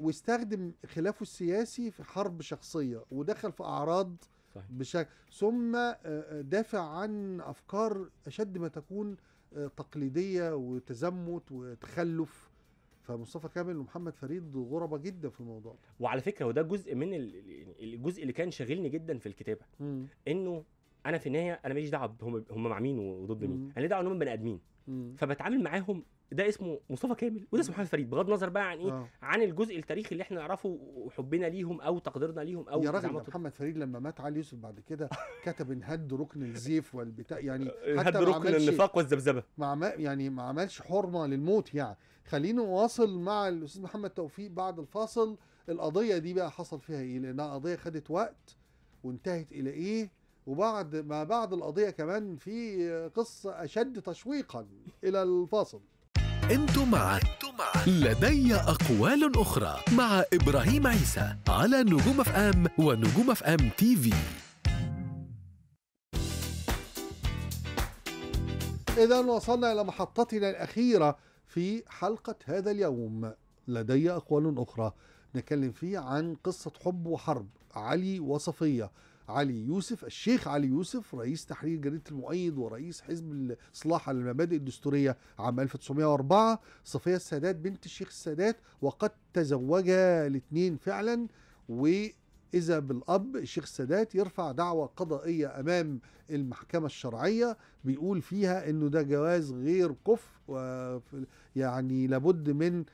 واستخدم خلافه السياسي في حرب شخصية ودخل في اعراض صحيح. بشكل ثم آه، آه، دافع عن افكار اشد ما تكون آه، تقليديه وتزمت وتخلف فمصطفى كامل ومحمد فريد غربة جدا في الموضوع ده وعلى فكره وده جزء من الجزء اللي كان شاغلني جدا في الكتابه م. انه انا في النهايه انا ماليش دعوه هم هم مع مين وضد مين انا ليه دعوه ان هم بني ادمين فبتعامل معاهم ده اسمه مصطفى كامل وده اسمه محمد فريد بغض النظر بقى عن ايه آه. عن الجزء التاريخي اللي احنا نعرفه وحبنا ليهم او تقديرنا ليهم او يا راجل محمد فريد لما مات علي يوسف بعد كده كتب انهد ركن الزيف والبتاع يعني انهد ركن النفاق والذبذبه ما يعني ما عملش حرمه للموت يعني خلينا نواصل مع الاستاذ محمد توفيق بعد الفاصل القضيه دي بقى حصل فيها ايه لانها قضيه خدت وقت وانتهت الى ايه وبعد ما بعد القضيه كمان في قصه اشد تشويقا الى الفاصل انتم معك لدي أقوال أخرى مع إبراهيم عيسى على نجوم اف ام ونجوم اف ام تي في إذا وصلنا إلى محطتنا الأخيرة في حلقة هذا اليوم لدي أقوال أخرى نتكلم فيه عن قصة حب وحرب علي وصفية علي يوسف الشيخ علي يوسف رئيس تحرير جريدة المؤيد ورئيس حزب الإصلاح على المبادئ الدستورية عام 1904 صفية السادات بنت الشيخ السادات وقد تزوجا الاثنين فعلا وإذا بالأب الشيخ السادات يرفع دعوة قضائية أمام المحكمة الشرعية بيقول فيها أنه ده جواز غير كفء يعني لابد من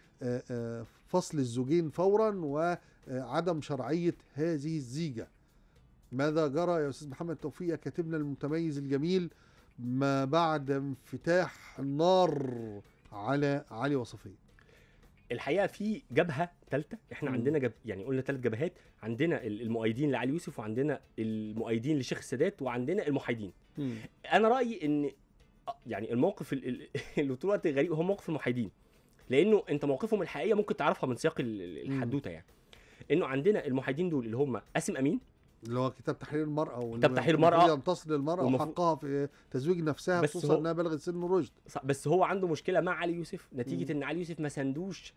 فصل الزوجين فورا وعدم شرعية هذه الزيجة ماذا جرى يا استاذ محمد توفيق كاتبنا المتميز الجميل ما بعد انفتاح النار على علي وصفيه الحقيقه في جبهه ثالثه احنا م. عندنا جب... يعني قلنا ثلاث جبهات عندنا المؤيدين لعلي يوسف وعندنا المؤيدين لشيخ السادات وعندنا المحايدين انا رايي ان يعني الموقف اللي طول الوقت غريب هو موقف المحايدين لانه انت موقفهم الحقيقيه ممكن تعرفها من سياق الحدوته يعني انه عندنا المحايدين دول اللي هم قاسم امين اللي هو كتاب تحرير المرأة كتاب تحرير المرأة يمتص للمرأة ومف... وحقها في تزويج نفسها خصوصا هو... انها بلغت سن الرشد بس هو عنده مشكلة مع علي يوسف نتيجة م. ان علي يوسف ما سندوش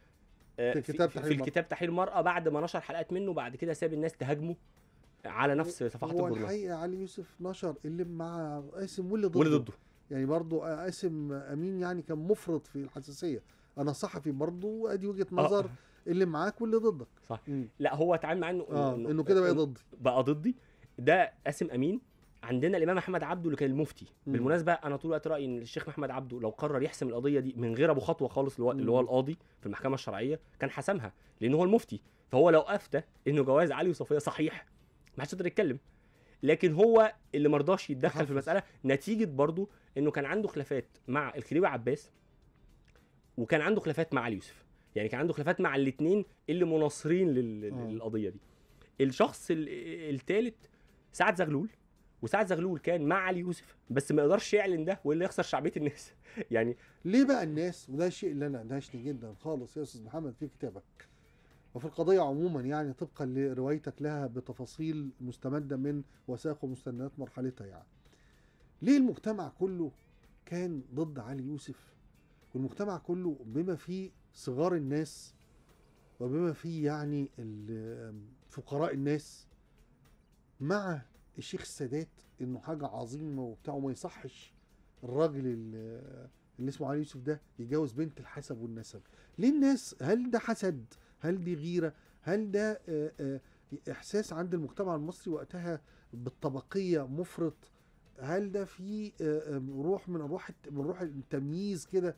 آه، في, في الكتاب تحرير في الكتاب تحرير المرأة بعد ما نشر حلقات منه بعد كده ساب الناس تهاجمه على نفس صفحات الجورنال هو الحقيقة علي يوسف نشر اللي مع قاسم واللي ضده واللي ضده يعني برضه قاسم امين يعني كان مفرط في الحساسية انا صحفي برضه وادي وجهه آه. نظر آه. اللي معاك واللي ضدك صح مم. لا هو اتعامل معاه انه آه. انه, كده بقى آه، ضدي بقى ضدي ده قاسم امين عندنا الامام احمد عبده اللي كان المفتي مم. بالمناسبه انا طول الوقت رايي ان الشيخ محمد عبده لو قرر يحسم القضيه دي من غير ابو خطوه خالص اللي هو, اللي هو القاضي في المحكمه الشرعيه كان حسمها لان هو المفتي فهو لو افتى انه جواز علي وصفيه صحيح ما حدش يتكلم لكن هو اللي مرضاش يتدخل في المساله نتيجه برضه انه كان عنده خلافات مع الخليوي عباس وكان عنده خلافات مع علي يوسف يعني كان عنده خلافات مع الاثنين اللي مناصرين آه. للقضيه دي الشخص الثالث سعد زغلول وسعد زغلول كان مع علي يوسف بس ما يقدرش يعلن ده والا يخسر شعبيه الناس يعني ليه بقى الناس وده الشيء اللي انا اندهشني جدا خالص يا استاذ محمد في كتابك وفي القضية عموما يعني طبقا لروايتك لها بتفاصيل مستمدة من وثائق ومستندات مرحلتها يعني ليه المجتمع كله كان ضد علي يوسف والمجتمع كله بما فيه صغار الناس وبما فيه يعني فقراء الناس مع الشيخ السادات انه حاجه عظيمه وبتاع وما يصحش الراجل اللي اسمه علي يوسف ده يتجوز بنت الحسب والنسب ليه الناس هل ده حسد هل دي غيره هل ده آه، آه، احساس عند المجتمع المصري وقتها بالطبقيه مفرط هل ده في آه، روح من روح من روح التمييز كده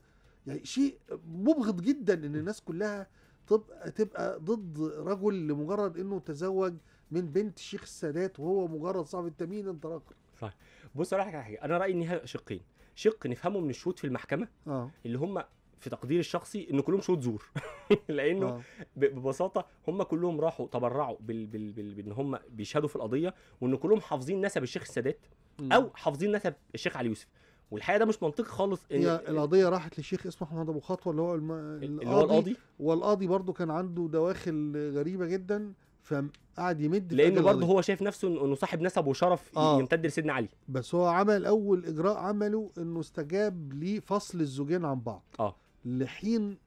يعني شيء مبغض جدا ان الناس كلها تبقى تبقى ضد رجل لمجرد انه تزوج من بنت الشيخ السادات وهو مجرد صاحب التمين انت راجل صح بص اقول على حاجه انا رايي ان شقين شق نفهمه من الشهود في المحكمه آه. اللي هم في تقديري الشخصي ان كلهم شهود زور لانه آه. ببساطه هم كلهم راحوا تبرعوا بال بال بال بان هم بيشهدوا في القضيه وان كلهم حافظين نسب الشيخ السادات او حافظين نسب الشيخ علي يوسف والحقيقه ده مش منطقي خالص ان هي القضيه راحت للشيخ اسمه احمد ابو خطوه اللي هو الم... اللي هو القاضي والقاضي برضه كان عنده دواخل غريبه جدا فقعد يمد لان برضه هو شايف نفسه انه صاحب نسب وشرف آه. يمتد لسيدنا علي بس هو عمل اول اجراء عمله انه استجاب لفصل الزوجين عن بعض اه لحين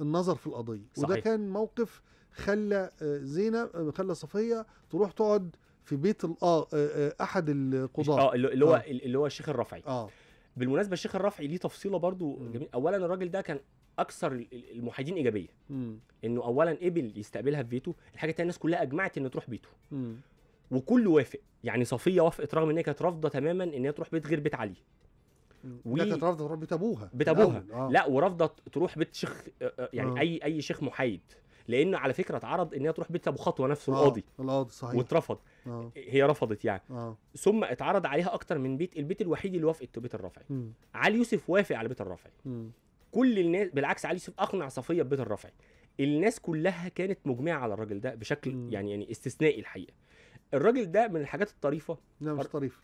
النظر في القضيه صحيح. وده كان موقف خلى آه، زينب آه، خلى صفيه تروح تقعد في بيت آه، احد القضاه اه اللي هو آه. اللي هو الشيخ الرفعي اه بالمناسبه الشيخ الرافعي ليه تفصيله برضو جميل اولا الراجل ده كان اكثر الموحدين ايجابيه م. انه اولا قبل يستقبلها في بيته الحاجه الثانيه الناس كلها اجمعت ان تروح بيته م. وكله وافق يعني صفيه وافقت رغم ان هي كانت رافضه تماما ان هي تروح بيت غير بيت علي و... كانت رافضه تروح بيت ابوها بيت ابوها آه. لا ورافضه تروح بيت شيخ آه، آه، يعني آه. اي اي شيخ محايد لان على فكره اتعرض ان هي تروح بيت ابو خطوه نفسه آه. القاضي القاضي صحيح واترفض آه. هي رفضت يعني آه. ثم اتعرض عليها اكتر من بيت البيت الوحيد اللي وافقت بيت الرفعي علي يوسف وافق على بيت الرفعي كل الناس بالعكس علي يوسف اقنع صفيه ببيت الرفعي الناس كلها كانت مجمعه على الراجل ده بشكل يعني يعني استثنائي الحقيقه الراجل ده من الحاجات الطريفه لا مش طريفه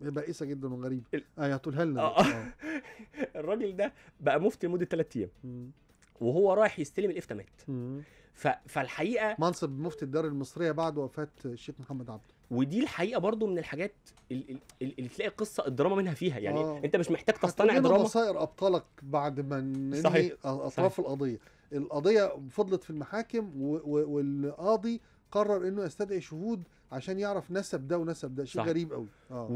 بائسه جدا وغريبه ال... اه هتقولها لنا آه. آه. الراجل ده بقى مفتي لمده 3 ايام وهو رايح يستلم مات ف... فالحقيقه منصب مفتي الدار المصريه بعد وفاه الشيخ محمد عبده ودي الحقيقه برضو من الحاجات اللي, اللي تلاقي قصه الدراما منها فيها يعني آه. انت مش محتاج تصطنع دراما مصائر ابطالك بعد ما ننهي اطراف صحيح. القضيه القضيه فضلت في المحاكم و... و... والقاضي قرر انه يستدعي شهود عشان يعرف نسب ده ونسب ده شيء غريب قوي آه.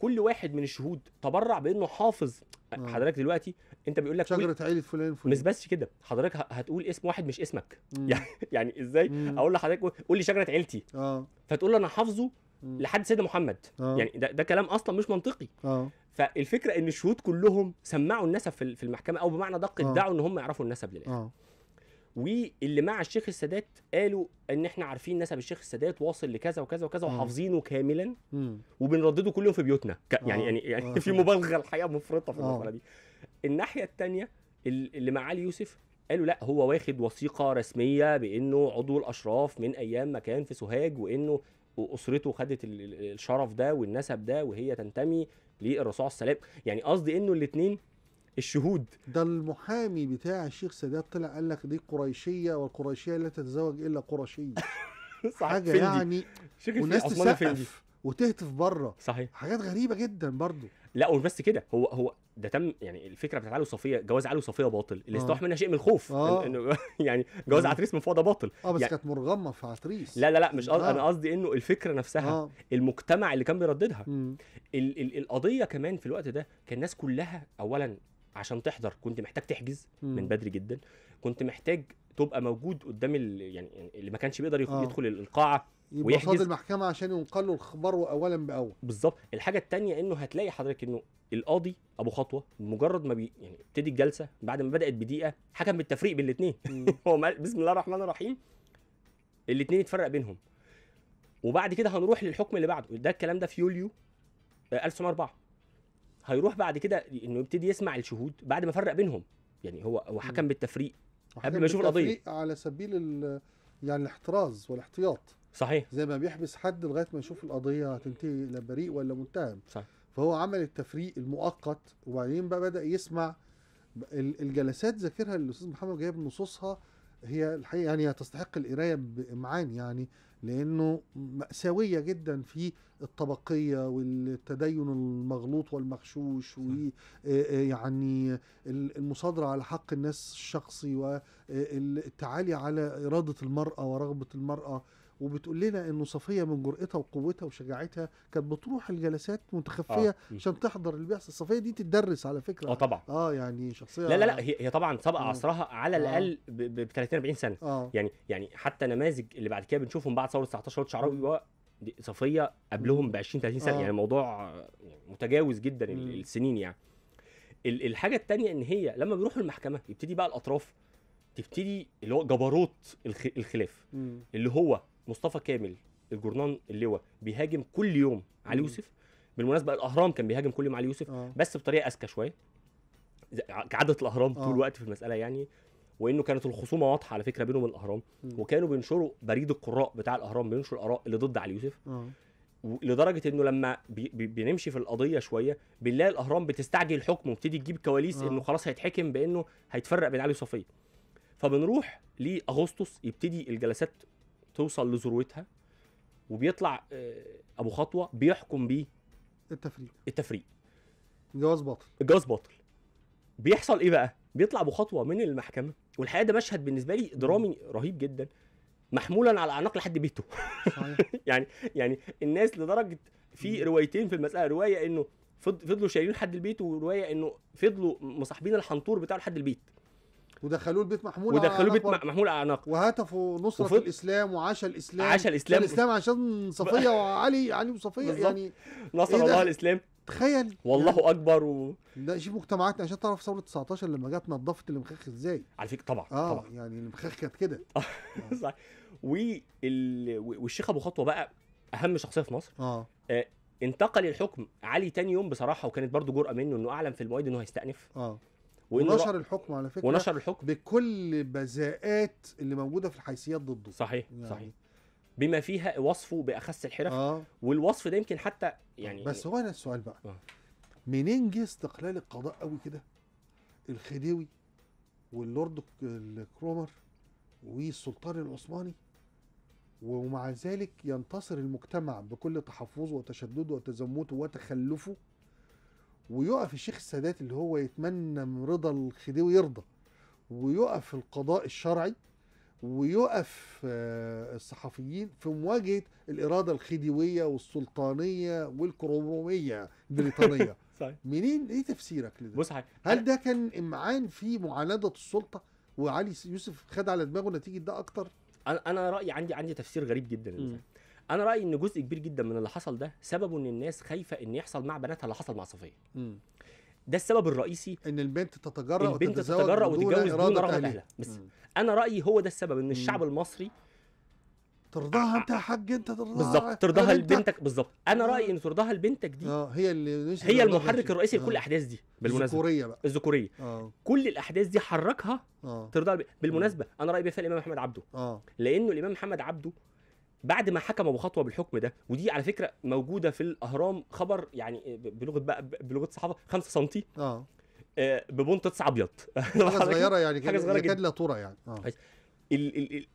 كل واحد من الشهود تبرع بانه حافظ آه. حضرتك دلوقتي انت بيقول لك شجره عيله فلان فلان مش بس كده حضرتك هتقول اسم واحد مش اسمك يعني يعني ازاي مم. اقول لحضرتك قول لي شجره عيلتي اه فتقول انا حافظه لحد سيدنا محمد آه. يعني ده, ده كلام اصلا مش منطقي آه. فالفكره ان الشهود كلهم سمعوا النسب في المحكمه او بمعنى دق ادعوا آه. ان هم يعرفوا النسب للاخر آه. واللي مع الشيخ السادات قالوا ان احنا عارفين نسب الشيخ السادات واصل لكذا وكذا وكذا وحافظينه كاملا وبنردده كل يوم في بيوتنا آه. يعني يعني, يعني آه. في مبالغه الحقيقه مفرطه في آه. المساله دي الناحيه الثانيه اللي مع علي يوسف قالوا لا هو واخد وثيقه رسميه بانه عضو الاشراف من ايام ما كان في سوهاج وانه اسرته خدت الشرف ده والنسب ده وهي تنتمي للرسول عليه السلام يعني قصدي انه الاثنين الشهود ده المحامي بتاع الشيخ سادات طلع قال لك دي قريشيه والقريشيه لا تتزوج الا قرشيه حاجه يعني وناس تسقف وتهتف بره صحيح حاجات غريبه جدا برضو لا ومش بس كده هو هو ده تم يعني الفكره بتاعت علي وصفيه جواز علي وصفيه باطل اللي آه. استوحى منها شيء من الخوف آه. يعني جواز آه. عتريس من فوضى باطل اه بس يعني كانت مرغمه في عتريس لا لا لا مش قصدي آه. انا قصدي انه الفكره نفسها آه. المجتمع اللي كان بيرددها ال ال القضيه كمان في الوقت ده كان الناس كلها اولا عشان تحضر كنت محتاج تحجز مم. من بدري جدا كنت محتاج تبقى موجود قدام يعني اللي ما كانش بيقدر آه. يدخل القاعه يبقى قصاد المحكمه عشان ينقل له الخبر اولا باول بالظبط الحاجه الثانيه انه هتلاقي حضرتك انه القاضي ابو خطوه مجرد ما بي يعني ابتدي الجلسه بعد ما بدات بدقيقه حكم بالتفريق بين الاثنين هو بسم الله الرحمن الرحيم الاثنين اتفرق بينهم وبعد كده هنروح للحكم اللي بعده ده الكلام ده في يوليو 1904 آه، هيروح بعد كده انه يبتدي يسمع الشهود بعد ما فرق بينهم يعني هو هو حكم بالتفريق قبل ما يشوف القضيه على سبيل يعني الاحتراز والاحتياط صحيح زي ما بيحبس حد لغايه ما يشوف القضيه هتنتهي الى بريء ولا متهم صحيح فهو عمل التفريق المؤقت وبعدين بقى بدا يسمع الجلسات ذاكرها اللي الاستاذ محمد جايب نصوصها هي الحقيقه يعني تستحق القرايه بامعان يعني لانه ماساويه جدا في الطبقيه والتدين المغلوط والمغشوش ويعني آه، آه، المصادره على حق الناس الشخصي والتعالي آه، على اراده المراه ورغبه المراه وبتقول لنا انه صفيه من جرأتها وقوتها وشجاعتها كانت بتروح الجلسات متخفيه آه. عشان آه. تحضر اللي بيحصل صفيه دي تتدرس على فكره اه طبعا اه يعني شخصيه لا لا لا هي, طبعا سبق آه. عصرها على آه. الاقل ب 30 40 سنه آه. يعني يعني حتى نماذج اللي بعد كده بنشوفهم بعد ثوره 19 شعراوي صفيه قبلهم ب 20 30 سنه آه. يعني الموضوع متجاوز جدا م. السنين يعني الحاجه الثانيه ان هي لما بيروحوا المحكمه يبتدي بقى الاطراف تبتدي اللي هو جبروت الخلاف م. اللي هو مصطفى كامل الجورنان اللواء بيهاجم كل يوم علي يوسف بالمناسبه الاهرام كان بيهاجم كل يوم علي يوسف آه. بس بطريقه اذكى شويه كعاده الاهرام آه. طول الوقت في المساله يعني وانه كانت الخصومه واضحه على فكره بينهم الاهرام م. وكانوا بينشروا بريد القراء بتاع الاهرام بينشروا الاراء اللي ضد علي يوسف آه. لدرجه انه لما بي بي بنمشي في القضيه شويه بنلاقي الاهرام بتستعجل الحكم وبتدي تجيب كواليس آه. انه خلاص هيتحكم بانه هيتفرق بين علي وصفيه فبنروح لاغسطس يبتدي الجلسات توصل لذروتها وبيطلع آه، ابو خطوه بيحكم بيه التفريق التفريق الجواز باطل الجواز باطل بيحصل ايه بقى بيطلع ابو خطوه من المحكمه والحقيقه ده مشهد بالنسبه لي درامي رهيب جدا محمولا على اعناق لحد بيته يعني يعني الناس لدرجه في روايتين في المساله روايه انه فضلوا شايلين حد البيت وروايه انه فضلوا مصاحبين الحنطور بتاعه لحد البيت ودخلوه البيت محمول ودخلوه البيت محمول أعناق وهتفوا نصرة وفضل. الإسلام وعاش الإسلام عاش الإسلام الإسلام عشان صفية وعلي علي وصفية بالزبط. يعني نصر إيه الله الإسلام تخيل والله يعني اكبر و ده شوف مجتمعاتنا عشان تعرف ثوره 19 لما جت نظفت المخاخ ازاي على فكره طبعا اه طبعا. يعني المخاخ كانت كده صح وال... والشيخ ابو خطوه بقى اهم شخصيه في مصر اه, آه انتقل الحكم علي تاني يوم بصراحه وكانت برضو جرأه منه انه اعلن في المؤيد انه هيستأنف اه ونشر الحكم على فكره ونشر الحكم بكل بذاءات اللي موجوده في الحيثيات ضده صحيح يعني صحيح بما فيها وصفه باخس الحرف آه. والوصف ده يمكن حتى يعني بس هو انا السؤال بقى آه. منين جه استقلال القضاء قوي كده الخديوي واللورد كرومر والسلطان العثماني ومع ذلك ينتصر المجتمع بكل تحفظه وتشدده وتزمته وتخلفه ويقف الشيخ السادات اللي هو يتمنى من رضا الخديوي يرضى ويقف القضاء الشرعي ويقف آه، الصحفيين في مواجهه الاراده الخديويه والسلطانيه والكروميه البريطانيه صحيح منين ايه تفسيرك لده؟ بص هل ده كان امعان في معانده السلطه وعلي يوسف خد على دماغه نتيجه ده اكتر؟ انا رايي عندي عندي تفسير غريب جدا انا رايي ان جزء كبير جدا من اللي حصل ده سببه ان الناس خايفه ان يحصل مع بناتها اللي حصل مع صفيه ده السبب الرئيسي ان البنت تتجرأ البنت تتجرأ وتتجوز دون رغبه اهلها بس مم. انا رايي هو ده السبب ان الشعب المصري ترضاها انت يا حاج انت ترضاها بالظبط ترضاها لبنتك بالظبط انا رايي ان ترضاها لبنتك دي اه هي اللي هي المحرك الرئيسي آه. لكل الاحداث دي بالمناسبه الذكوريه بقى الذكوريه اه كل الاحداث دي حركها اه ترضاها بالمناسبه انا رايي بيها الامام محمد عبده اه لانه الامام محمد عبده بعد ما حكم ابو خطوه بالحكم ده ودي على فكره موجوده في الاهرام خبر يعني بلغه بقى بلغه الصحافه 5 سم اه, آه، ببون تسعه ابيض حاجه صغيره يعني حاجه صغيره جدا لا ترى يعني اه ال ال ال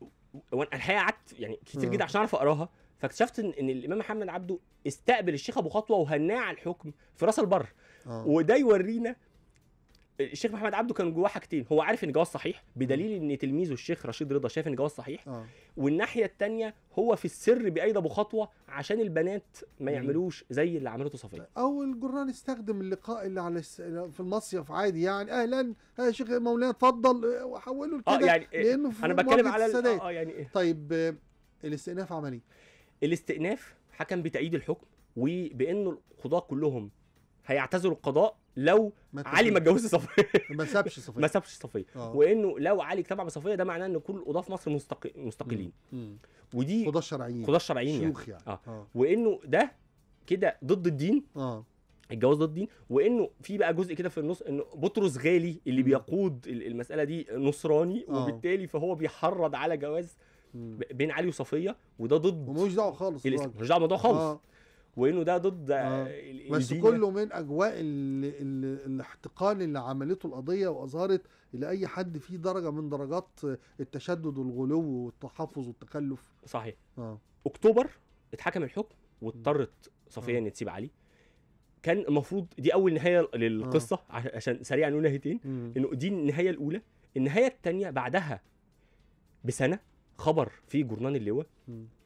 وانا الحقيقه قعدت يعني كتير جدا عشان اعرف اقراها فاكتشفت ان, إن الامام محمد عبده استقبل الشيخ ابو خطوه وهناه على الحكم في راس البر آه. وده يورينا الشيخ محمد عبده كان جواه حاجتين هو عارف ان جواه صحيح بدليل ان تلميذه الشيخ رشيد رضا شاف ان جواه صحيح آه. والناحيه الثانيه هو في السر بايد ابو خطوه عشان البنات ما يعملوش زي اللي عملته صفيه او الجران استخدم اللقاء اللي على في المصيف عادي يعني اهلا يا آه، شيخ مولانا اتفضل آه، وحوله آه، لكده يعني، آه يعني لانه في انا بتكلم على آه يعني إيه؟ طيب الاستئناف عملي الاستئناف حكم بتأييد الحكم وبانه القضاة كلهم هيعتزلوا القضاء لو علي ما اتجوزش صفيه ما سابش صفيه ما سابش صفيه آه. وانه لو علي اجتمع بصفيه ده معناه ان كل القضاه في مصر مستقل... مستقلين ودي قضاه شرعيين قضاه شرعيين يعني. شيوخ يعني, يعني. آه. آه. وانه ده كده ضد الدين اه الجواز ضد الدين وانه في بقى جزء كده في النص انه بطرس غالي اللي م. بيقود المساله دي نصراني آه. وبالتالي فهو بيحرض على جواز بين علي وصفيه وده ضد ومالوش دعوه خالص مالوش دعوه آه. خالص آه. وانه ده ضد آه. بس كله من اجواء الاحتقان اللي عملته القضيه واظهرت لاي حد فيه درجه من درجات التشدد والغلو والتحفظ والتكلف صحيح آه. اكتوبر اتحكم الحكم واضطرت صفيه آه. ان تسيب علي كان المفروض دي اول نهايه للقصه آه. عشان سريعا نقول نهايتين انه دي النهايه الاولى النهايه الثانيه بعدها بسنه خبر في جورنان اللواء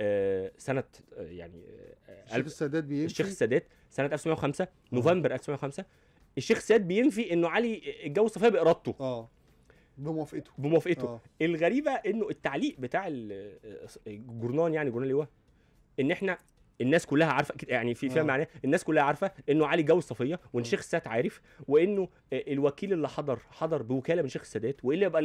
آه سنه آه يعني آه،, آه الشيخ السادات بينفي الشيخ السادات سنه 1905 نوفمبر 1905 الشيخ السادات بينفي انه علي اتجوز صفيه بارادته اه بموافقته بموافقته آه. الغريبه انه التعليق بتاع الجورنان آه، يعني جورنال اللواء ان احنا الناس كلها عارفه يعني في فيها آه. معناه الناس كلها عارفه انه علي جوز صفيه وان آه. شيخ السادات عارف وانه آه، الوكيل اللي حضر حضر بوكاله من شيخ السادات والا يبقى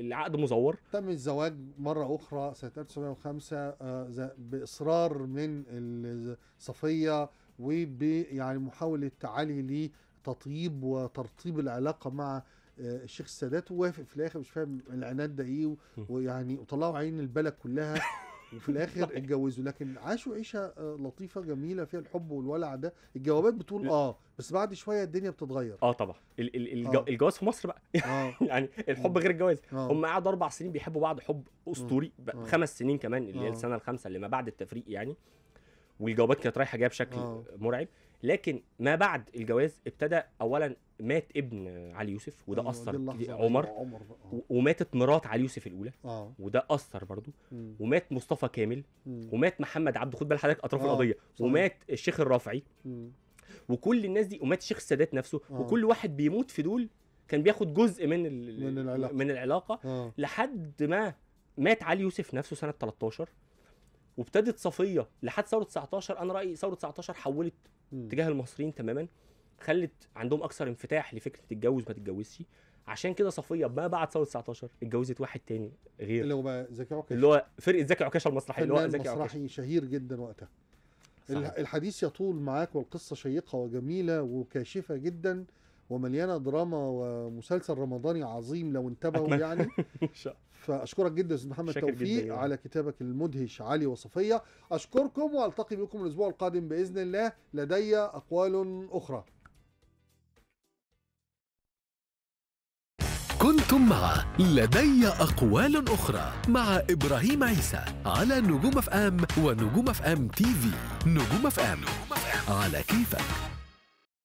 العقد مزور تم الزواج مره اخرى سنه 1905 باصرار من صفيه وب يعني محاوله علي لتطيب وترطيب العلاقه مع الشيخ السادات ووافق في الاخر مش فاهم العناد ده ايه ويعني وطلعوا عين البلد كلها وفي الاخر اتجوزوا لكن عاشوا عيشه آه، لطيفه جميله فيها الحب والولع ده الجوابات بتقول اه بس بعد شويه الدنيا بتتغير اه طبعا ال- ال- آه. الجواز في مصر بقى آه. يعني الحب آه. غير الجواز آه. هم قعدوا اربع سنين بيحبوا بعض حب آه. اسطوري آه. خمس سنين كمان اللي هي السنه الخامسه اللي ما بعد التفريق يعني والجوابات كانت رايحه جايه بشكل آه. مرعب لكن ما بعد الجواز ابتدى اولا مات ابن علي يوسف وده أيوة، اثر عمر, أيوة، عمر وماتت مرات علي يوسف الاولى آه. وده اثر برضو مم. ومات مصطفى كامل مم. ومات محمد عبده خد بال حضرتك اطراف آه. القضيه صحيح. ومات الشيخ الرافعي مم. وكل الناس دي ومات الشيخ السادات نفسه آه. وكل واحد بيموت في دول كان بياخد جزء من من العلاقه من العلاقه آه. لحد ما مات علي يوسف نفسه سنه 13 وابتدت صفيه لحد ثوره 19 انا رايي ثوره 19 حولت م. تجاه المصريين تماما خلت عندهم اكثر انفتاح لفكره تتجوز ما تتجوزش عشان كده صفيه ما بعد ثوره 19 اتجوزت واحد تاني غير اللي هو زكي عكاشه اللي هو فرقه زكي عكاشه المسرحيه اللي هو زكي عكاشه شهير جدا وقتها صحيح. الحديث يطول معاك والقصه شيقه وجميله وكاشفه جدا ومليانه دراما ومسلسل رمضاني عظيم لو انتبهوا يعني فاشكرك جدا استاذ محمد توفيق جداً. يعني. على كتابك المدهش علي وصفيه اشكركم والتقي بكم الاسبوع القادم باذن الله لدي اقوال اخرى كنتم مع لدي أقوال أخرى مع إبراهيم عيسى على نجوم أف أم ونجوم أف أم تي في نجوم أف أم على كيفك